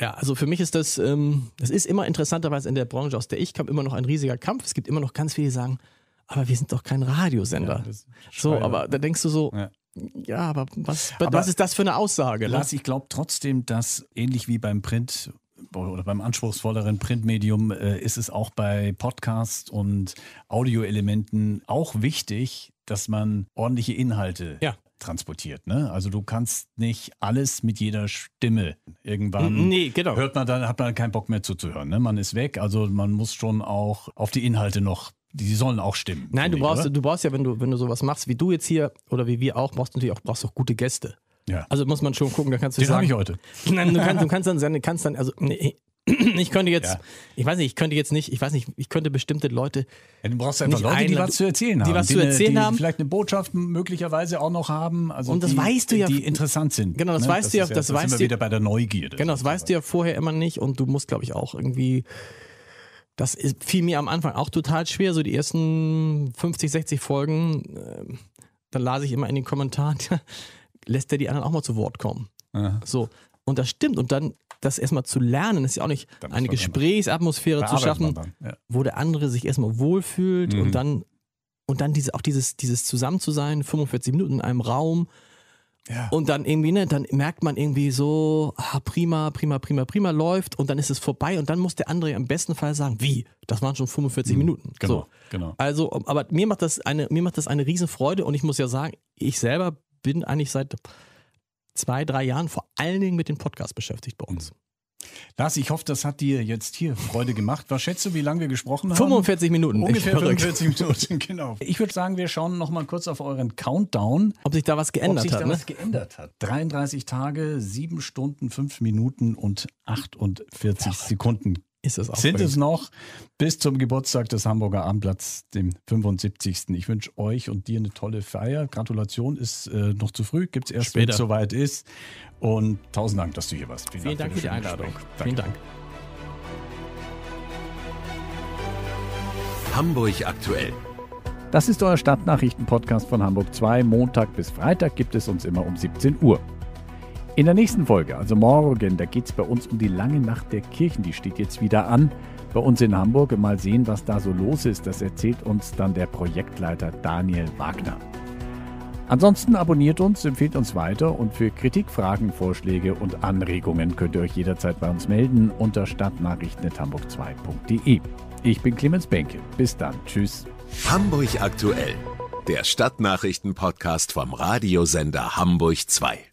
ja, also für mich ist das, ähm, das ist immer interessanterweise in der Branche, aus der ich kam, immer noch ein riesiger Kampf. Es gibt immer noch ganz viele, die sagen, aber wir sind doch kein Radiosender. Ja, so, aber da denkst du so, ja. ja aber was, aber was ist das für eine Aussage? Ne? Lars, ne? ich
glaube trotzdem, dass ähnlich wie beim Print oder beim anspruchsvolleren Printmedium äh, ist es auch bei Podcasts und Audioelementen auch wichtig, dass man ordentliche Inhalte ja. transportiert. Ne? Also du kannst nicht alles mit jeder Stimme irgendwann. Nee, genau. Hört man dann, hat man keinen Bock mehr zuzuhören. Ne? Man ist weg, also man muss schon auch auf die Inhalte noch die sollen auch stimmen. Nein, du brauchst, ich,
du brauchst ja, wenn du, wenn du sowas machst, wie du jetzt hier oder wie wir auch, brauchst du natürlich auch, brauchst auch gute Gäste. Ja. Also muss man schon gucken, da kannst du Den habe ich heute. Nein, du kannst, du kannst dann, du kannst dann, also nee, ich könnte jetzt, ja. ich weiß nicht, ich könnte jetzt nicht, ich weiß nicht, ich könnte bestimmte Leute. Ja, du brauchst einfach Leute, einladen, die was zu erzählen haben. Die was zu erzählen eine, haben.
Vielleicht eine Botschaft möglicherweise auch noch haben. Also und das die, weißt du ja. Die
interessant sind. Genau, das ne? weißt das du ja. Das, das weißt sind wir wieder bei der Neugierde. Genau, das weißt du ja vorher immer nicht und du musst, glaube ich, auch irgendwie. Das ist, fiel mir am Anfang auch total schwer, so die ersten 50, 60 Folgen. Äh, dann las ich immer in den Kommentaren, lässt er die anderen auch mal zu Wort kommen. Aha. So. Und das stimmt. Und dann das erstmal zu lernen, ist ja auch nicht eine Gesprächsatmosphäre zu schaffen, ja. wo der andere sich erstmal wohlfühlt mhm. und dann und dann diese, auch dieses, dieses zusammen zu sein, 45 Minuten in einem Raum. Ja. Und dann irgendwie, ne, dann merkt man irgendwie so, ah, prima, prima, prima, prima läuft und dann ist es vorbei und dann muss der andere im besten Fall sagen, wie? Das waren schon 45 mhm. Minuten. Genau, so. genau. Also, aber mir macht das eine, mir macht das eine Riesenfreude und ich muss ja sagen, ich selber bin eigentlich seit zwei, drei Jahren vor allen Dingen mit dem Podcast beschäftigt bei uns. Mhm. Lars, ich hoffe, das hat dir jetzt hier Freude gemacht. Was
schätzt du, wie lange wir gesprochen haben? 45 Minuten. Ungefähr 45 Minuten, genau. Ich würde sagen, wir schauen nochmal kurz auf euren Countdown. Ob sich da was geändert hat. Ob sich hat, da ne? was geändert hat. 33 Tage, 7 Stunden, 5 Minuten und 48 Sekunden ist es auch. Sind es noch bis zum Geburtstag des Hamburger Abendblatts, dem 75. Ich wünsche euch und dir eine tolle Feier. Gratulation ist äh, noch zu früh, gibt es erst, wenn es soweit ist. Und tausend Dank, dass du hier warst. Vielen, Vielen Dank, Dank, für, die Einladung. Vielen Dank.
Hamburg aktuell.
Das ist euer Stadtnachrichten-Podcast von Hamburg 2. Montag bis Freitag gibt es uns immer um 17 Uhr. In der nächsten Folge, also morgen, da geht es bei uns um die lange Nacht der Kirchen. Die steht jetzt wieder an bei uns in Hamburg. Mal sehen, was da so los ist. Das erzählt uns dann der Projektleiter Daniel Wagner. Ansonsten abonniert uns, empfiehlt uns weiter und für Kritik, Fragen, Vorschläge und Anregungen könnt ihr euch jederzeit bei uns melden unter stadtnachrichten.hamburg2.de. Ich bin Clemens Benke. Bis dann. Tschüss. Hamburg aktuell. Der Stadtnachrichten-Podcast vom Radiosender Hamburg 2.